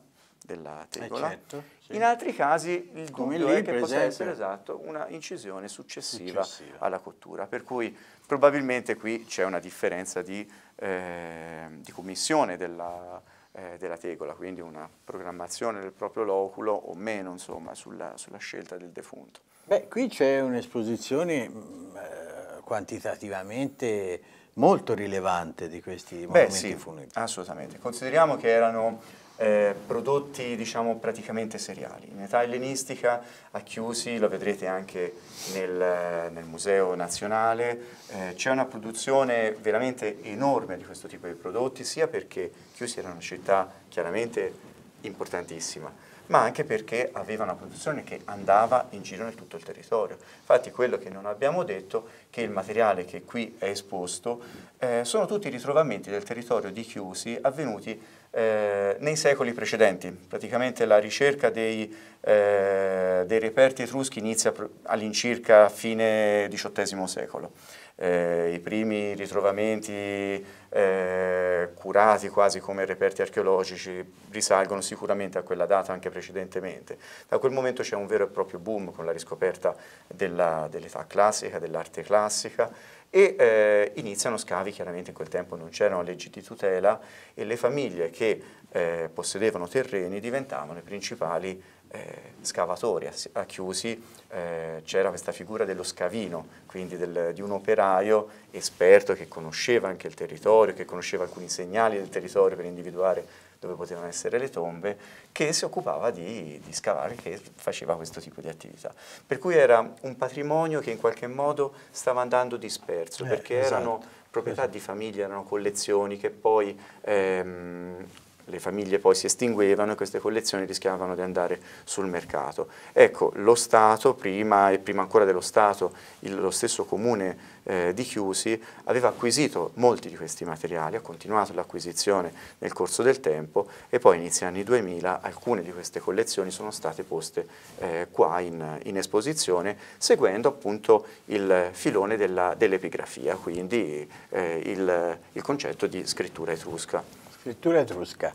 della eh, tegola. Eh certo, sì. In altri casi il Come dubbio è che possa essere esatto una incisione successiva, successiva, alla cottura, per cui probabilmente qui c'è una differenza di, eh, di commissione della, eh, della, tegola, quindi una programmazione del proprio loculo o meno insomma sulla, sulla scelta del defunto. Beh, qui c'è un'esposizione mm, eh, quantitativamente molto rilevante di questi Beh, monumenti sì, funebri. assolutamente. Consideriamo che erano eh, prodotti diciamo praticamente seriali. In età ellenistica a Chiusi, lo vedrete anche nel, nel Museo Nazionale, eh, c'è una produzione veramente enorme di questo tipo di prodotti, sia perché Chiusi era una città chiaramente importantissima, ma anche perché aveva una produzione che andava in giro nel tutto il territorio. Infatti quello che non abbiamo detto, che il materiale che qui è esposto, eh, sono tutti i ritrovamenti del territorio di Chiusi avvenuti eh, nei secoli precedenti. Praticamente la ricerca dei, eh, dei reperti etruschi inizia all'incirca fine XVIII secolo. Eh, I primi ritrovamenti eh, curati quasi come reperti archeologici risalgono sicuramente a quella data anche precedentemente. Da quel momento c'è un vero e proprio boom con la riscoperta dell'età dell classica, dell'arte classica, e eh, iniziano scavi, chiaramente in quel tempo non c'erano leggi di tutela e le famiglie che eh, possedevano terreni diventavano i principali eh, scavatori acchiusi, eh, c'era questa figura dello scavino, quindi del, di un operaio esperto che conosceva anche il territorio, che conosceva alcuni segnali del territorio per individuare dove potevano essere le tombe, che si occupava di, di scavare, che faceva questo tipo di attività. Per cui era un patrimonio che in qualche modo stava andando disperso, eh, perché esatto, erano proprietà esatto. di famiglie, erano collezioni che poi... Ehm, le famiglie poi si estinguevano e queste collezioni rischiavano di andare sul mercato. Ecco, lo Stato prima e prima ancora dello Stato, il, lo stesso comune eh, di Chiusi aveva acquisito molti di questi materiali, ha continuato l'acquisizione nel corso del tempo e poi inizio anni 2000 alcune di queste collezioni sono state poste eh, qua in, in, esposizione seguendo appunto il filone dell'epigrafia, dell quindi eh, il, il concetto di scrittura etrusca scrittura etrusca.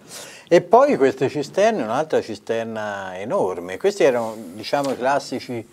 E poi queste cisterne, un'altra cisterna enorme. Questi erano, diciamo, i classici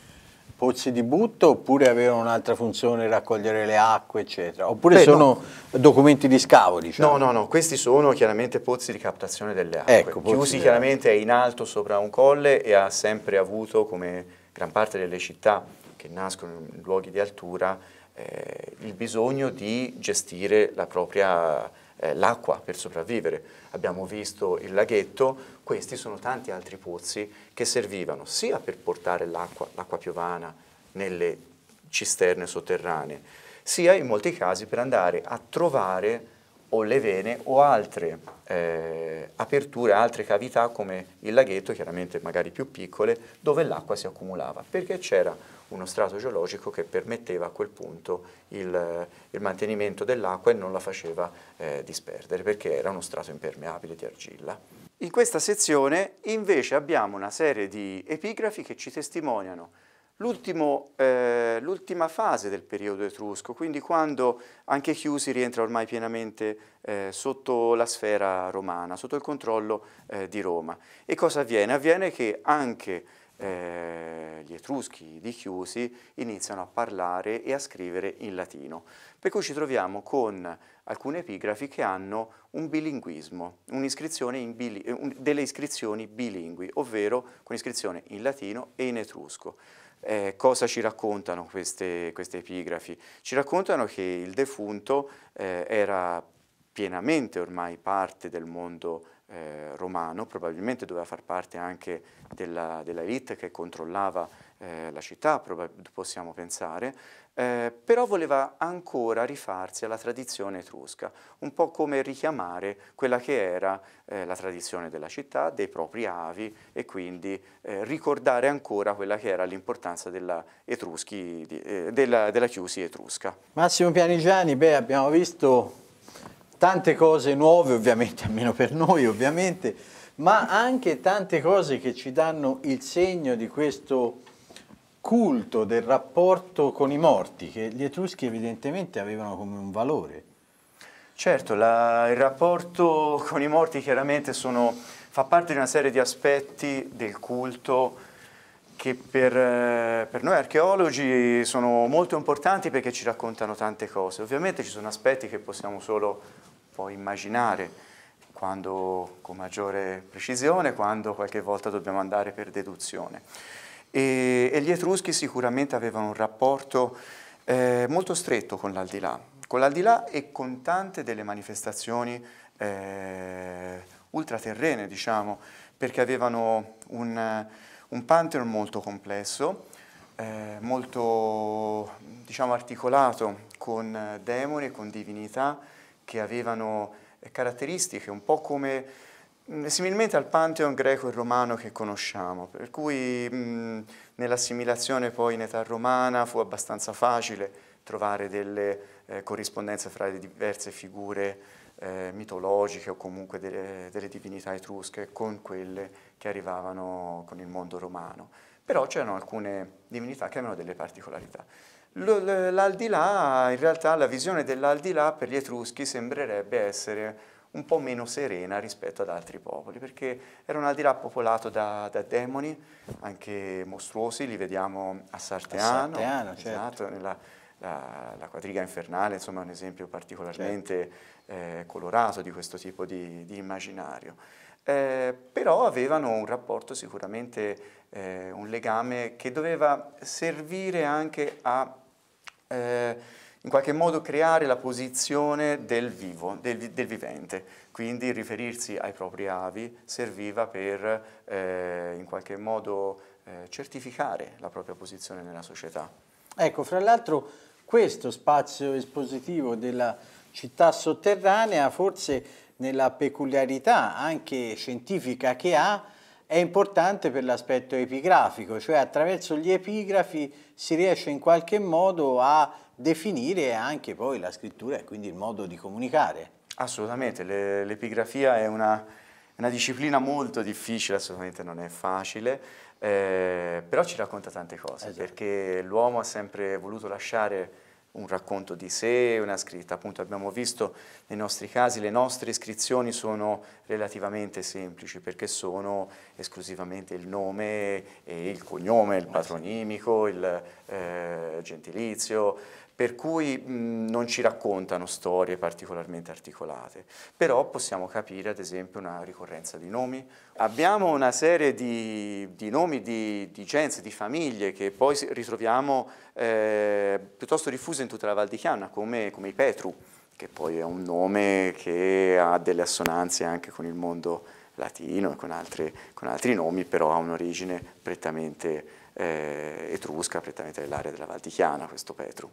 pozzi di butto oppure avevano un'altra funzione raccogliere le acque eccetera oppure Beh, sono no. documenti di scavo diciamo no no no questi sono chiaramente pozzi di captazione delle acque ecco, chiusi chiaramente è in alto sopra un colle e ha sempre avuto come gran parte delle città che nascono in luoghi di altura eh, il bisogno di gestire la propria eh, l'acqua per sopravvivere abbiamo visto il laghetto questi sono tanti altri pozzi che servivano sia per portare l'acqua, l'acqua piovana nelle cisterne sotterranee, sia in molti casi per andare a trovare o le vene o altre eh, aperture, altre cavità come il laghetto, chiaramente magari più piccole, dove l'acqua si accumulava, perché c'era uno strato geologico che permetteva a quel punto il, il mantenimento dell'acqua e non la faceva eh, disperdere, perché era uno strato impermeabile di argilla. In questa sezione invece abbiamo una serie di epigrafi che ci testimoniano eh, l'ultima eh, fase del periodo etrusco, quindi quando anche Chiusi rientra ormai pienamente eh, sotto la sfera romana, sotto il controllo eh, di Roma. E cosa avviene? Avviene che anche eh, gli etruschi di Chiusi iniziano a parlare e a scrivere in latino, per cui ci troviamo con alcune epigrafi che hanno un bilinguismo, un bili eh, un, delle iscrizioni bilingui, ovvero con iscrizione in latino e in etrusco. Eh, cosa ci raccontano queste, queste, epigrafi? Ci raccontano che il defunto eh, era pienamente ormai parte del mondo eh, romano, probabilmente doveva far parte anche dell'elite dell che controllava eh, la città, possiamo pensare, eh, però voleva ancora rifarsi alla tradizione etrusca, un po' come richiamare quella che era eh, la tradizione della città, dei propri avi e quindi eh, ricordare ancora quella che era l'importanza della, eh, della, della Chiusi etrusca. Massimo Pianigiani, beh, abbiamo visto tante cose nuove ovviamente, almeno per noi ovviamente, ma anche tante cose che ci danno il segno di questo culto del rapporto con i morti, che gli Etruschi evidentemente avevano come un valore. Certo, la, il rapporto con i morti chiaramente sono, fa parte di una serie di aspetti del culto che per, eh, per, noi archeologi sono molto importanti perché ci raccontano tante cose. Ovviamente ci sono aspetti che possiamo solo puoi immaginare quando, con maggiore precisione, quando qualche volta dobbiamo andare per deduzione. E, e gli Etruschi sicuramente avevano un rapporto eh, molto stretto con l'aldilà, con l'aldilà e con tante delle manifestazioni eh, ultraterrene, diciamo, perché avevano un, un pantheon molto complesso, eh, molto diciamo, articolato con demoni e con divinità, che avevano eh, caratteristiche un po' come mm, similmente al pantheon greco e romano che conosciamo, per cui mm, nell'assimilazione poi in età romana fu abbastanza facile trovare delle eh, corrispondenze fra le diverse figure eh, mitologiche o comunque delle, delle, divinità etrusche con quelle che arrivavano con il mondo romano. Però c'erano alcune divinità che avevano delle particolarità. L'aldilà, in realtà la visione dell'aldilà per gli etruschi sembrerebbe essere un po' meno serena rispetto ad altri popoli, perché era un aldilà popolato da, da demoni, anche mostruosi, li vediamo a Sarteano, a Sarteano certo. esatto, nella la, la, quadriga infernale, insomma è un esempio particolarmente certo. eh, colorato di questo tipo di, di immaginario. Eh, però avevano un rapporto sicuramente, eh, un legame che doveva servire anche a eh, in qualche modo creare la posizione del vivo, del, del vivente, quindi riferirsi ai propri avi serviva per eh, in qualche modo eh, certificare la propria posizione nella società. Ecco, fra l'altro questo spazio espositivo della città sotterranea forse nella peculiarità anche scientifica che ha, è importante per l'aspetto epigrafico, cioè attraverso gli epigrafi si riesce in qualche modo a definire anche poi la scrittura e quindi il modo di comunicare. Assolutamente, l'epigrafia è una, una, disciplina molto difficile, assolutamente non è facile, eh, però ci racconta tante cose, esatto. perché l'uomo ha sempre voluto lasciare un racconto di sé, una scritta. Appunto abbiamo visto nei nostri casi le nostre iscrizioni sono relativamente semplici perché sono esclusivamente il nome e il cognome, il patronimico, il eh, gentilizio per cui mh, non ci raccontano storie particolarmente articolate, però possiamo capire ad esempio una ricorrenza di nomi. Abbiamo una serie di, di nomi di, di gens, di famiglie che poi ritroviamo eh, piuttosto diffuse in tutta la Val di Chiana, come, come i Petru, che poi è un nome che ha delle assonanze anche con il mondo latino e con, altre, con altri nomi, però ha un'origine prettamente eh, etrusca, prettamente dell'area della Valtichiana, questo Petru.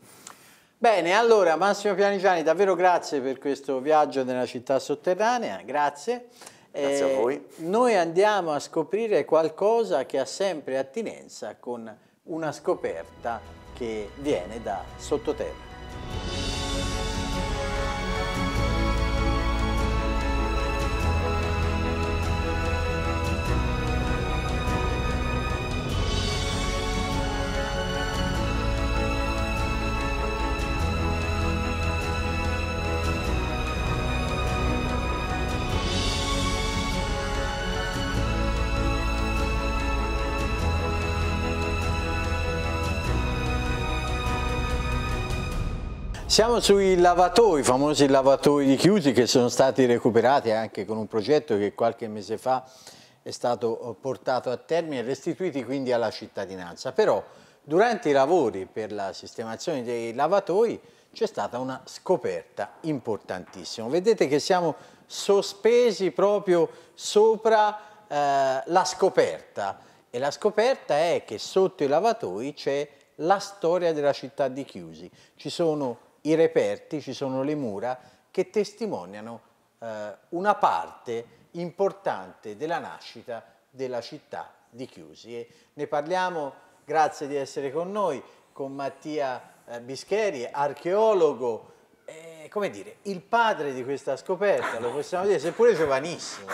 Bene, allora Massimo Pianigiani, davvero grazie per questo viaggio nella città sotterranea, grazie. Grazie eh, a voi. Noi andiamo a scoprire qualcosa che ha sempre attinenza con una scoperta che viene da sottoterra. Siamo sui lavatoi, i famosi lavatoi di chiusi che sono stati recuperati anche con un progetto che qualche mese fa è stato portato a termine e restituiti quindi alla cittadinanza. Però durante i lavori per la sistemazione dei lavatoi c'è stata una scoperta importantissima. Vedete che siamo sospesi proprio sopra eh, la scoperta e la scoperta è che sotto i lavatoi c'è la storia della città di Chiusi. Ci sono i reperti, ci sono le mura che testimoniano eh, una parte importante della nascita della città di Chiusi. E ne parliamo, grazie di essere con noi, con Mattia eh, Bischeri, archeologo, eh, come dire, il padre di questa scoperta, lo possiamo dire, seppure giovanissimo,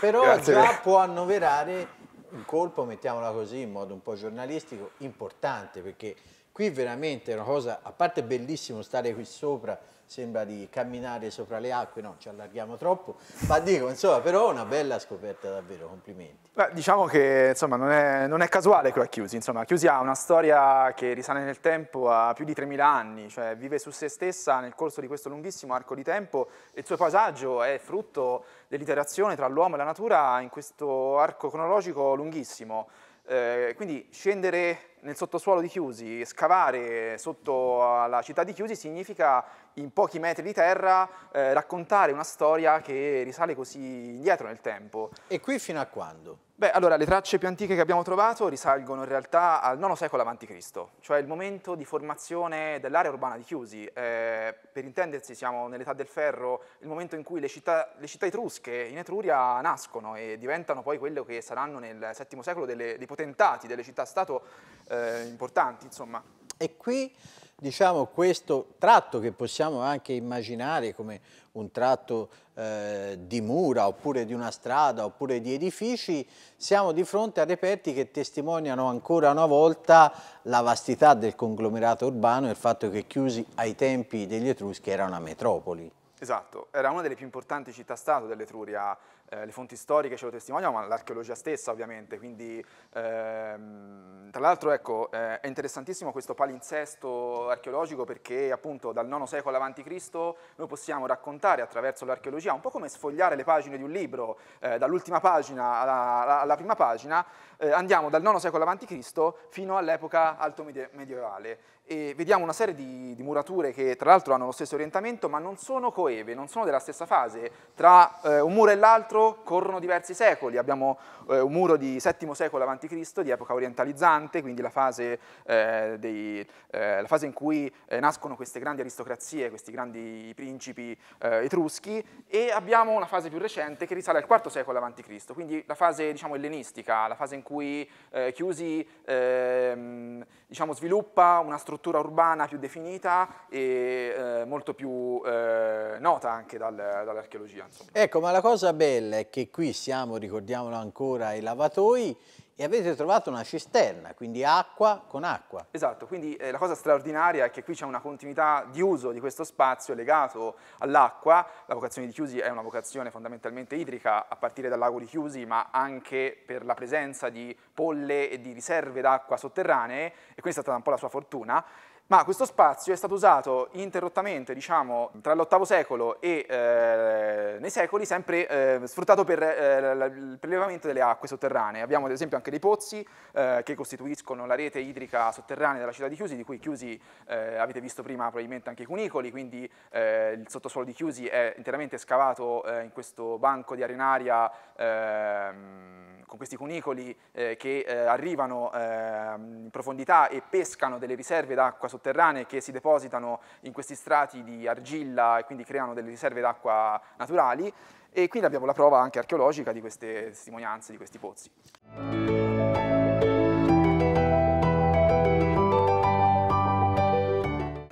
però Grazie. già può annoverare un colpo, mettiamola così, in modo un po' giornalistico, importante, perché qui veramente è una cosa, a parte bellissimo stare qui sopra, sembra di camminare sopra le acque, no, ci allarghiamo troppo, ma dico, insomma, però una bella scoperta davvero, complimenti. Beh, diciamo che insomma, non, è, non è casuale che lo Chiusi, insomma, Chiusi ha una storia che risale nel tempo a più di 3.000 anni, cioè vive su se stessa nel corso di questo lunghissimo arco di tempo e il suo paesaggio è frutto dell'iterazione tra l'uomo e la natura in questo arco cronologico lunghissimo. Eh, quindi scendere nel sottosuolo di Chiusi, scavare sotto la città di Chiusi significa in pochi metri di terra eh, raccontare una storia che risale così indietro nel tempo. E qui fino a quando? Beh, allora, le tracce più antiche che abbiamo trovato risalgono in realtà al IX secolo a.C., cioè il momento di formazione dell'area urbana di Chiusi. Eh, per intendersi, siamo nell'età del ferro, il momento in cui le città, le città, etrusche in Etruria nascono e diventano poi quello che saranno nel VII secolo delle, dei potentati, delle città-stato eh, importanti. Insomma. E qui diciamo, questo tratto che possiamo anche immaginare come un tratto eh, di mura oppure di una strada oppure di edifici, siamo di fronte a reperti che testimoniano ancora una volta la vastità del conglomerato urbano e il fatto che Chiusi ai tempi degli Etruschi era una metropoli. Esatto, era una delle più importanti città-stato dell'Etruria eh, le fonti storiche ce lo testimoniano, ma l'archeologia stessa ovviamente, quindi ehm, tra l'altro ecco, eh, è interessantissimo questo palinsesto archeologico perché appunto dal IX secolo a.C. noi possiamo raccontare attraverso l'archeologia, un po' come sfogliare le pagine di un libro, eh, dall'ultima pagina alla, alla prima pagina, eh, andiamo dal IX secolo a.C. fino all'epoca alto medievale e vediamo una serie di, di murature che tra l'altro hanno lo stesso orientamento ma non sono coeve, non sono della stessa fase. Tra eh, un muro e l'altro corrono diversi secoli, abbiamo eh, un muro di VII secolo a.C., di epoca orientalizzante, quindi la fase, eh, dei, eh, la fase in cui eh, nascono queste grandi aristocrazie, questi grandi principi etruschi e abbiamo una fase più recente che risale al IV secolo a.C., quindi la fase diciamo ellenistica, la fase in cui cui eh, Chiusi ehm, diciamo, sviluppa una struttura urbana più definita e eh, molto più eh, nota anche dal, dall'archeologia. Ecco, ma la cosa bella è che qui siamo, ricordiamolo ancora, ai lavatoi e avete trovato una cisterna, quindi acqua con acqua. Esatto, quindi eh, la cosa straordinaria è che qui c'è una continuità di uso di questo spazio legato all'acqua, la vocazione di Chiusi è una vocazione fondamentalmente idrica a partire dal lago di Chiusi, ma anche per la presenza di polle e di riserve d'acqua sotterranee e questa è stata un po' la sua fortuna ma questo spazio è stato usato interrottamente, diciamo, tra l'VIII secolo e eh, nei secoli, sempre eh, sfruttato per eh, il prelevamento delle acque sotterranee. Abbiamo ad esempio anche dei pozzi eh, che costituiscono la rete idrica sotterranea della città di Chiusi, di cui Chiusi eh, avete visto prima probabilmente anche i cunicoli, quindi eh, il sottosuolo di Chiusi è interamente scavato in questo banco di arenaria ehm, con questi cunicoli che arrivano ehm, in profondità e pescano delle riserve d'acqua sotterranea sotterranee che si depositano in questi strati di argilla e quindi creano delle riserve d'acqua naturali e quindi abbiamo la prova anche archeologica di queste testimonianze, di questi pozzi.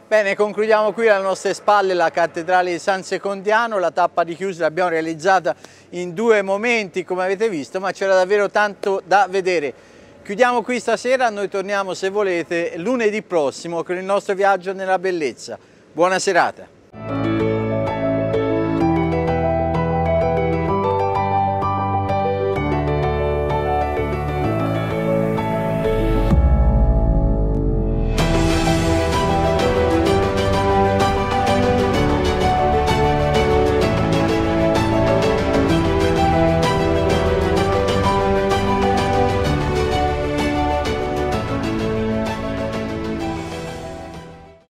Bene, concludiamo qui alle nostre spalle la cattedrale di San Secondiano, la tappa di chiusura l'abbiamo realizzata in due momenti come avete visto, ma c'era davvero tanto da vedere. Chiudiamo qui stasera, noi torniamo se volete lunedì prossimo con il nostro viaggio nella bellezza. Buona serata!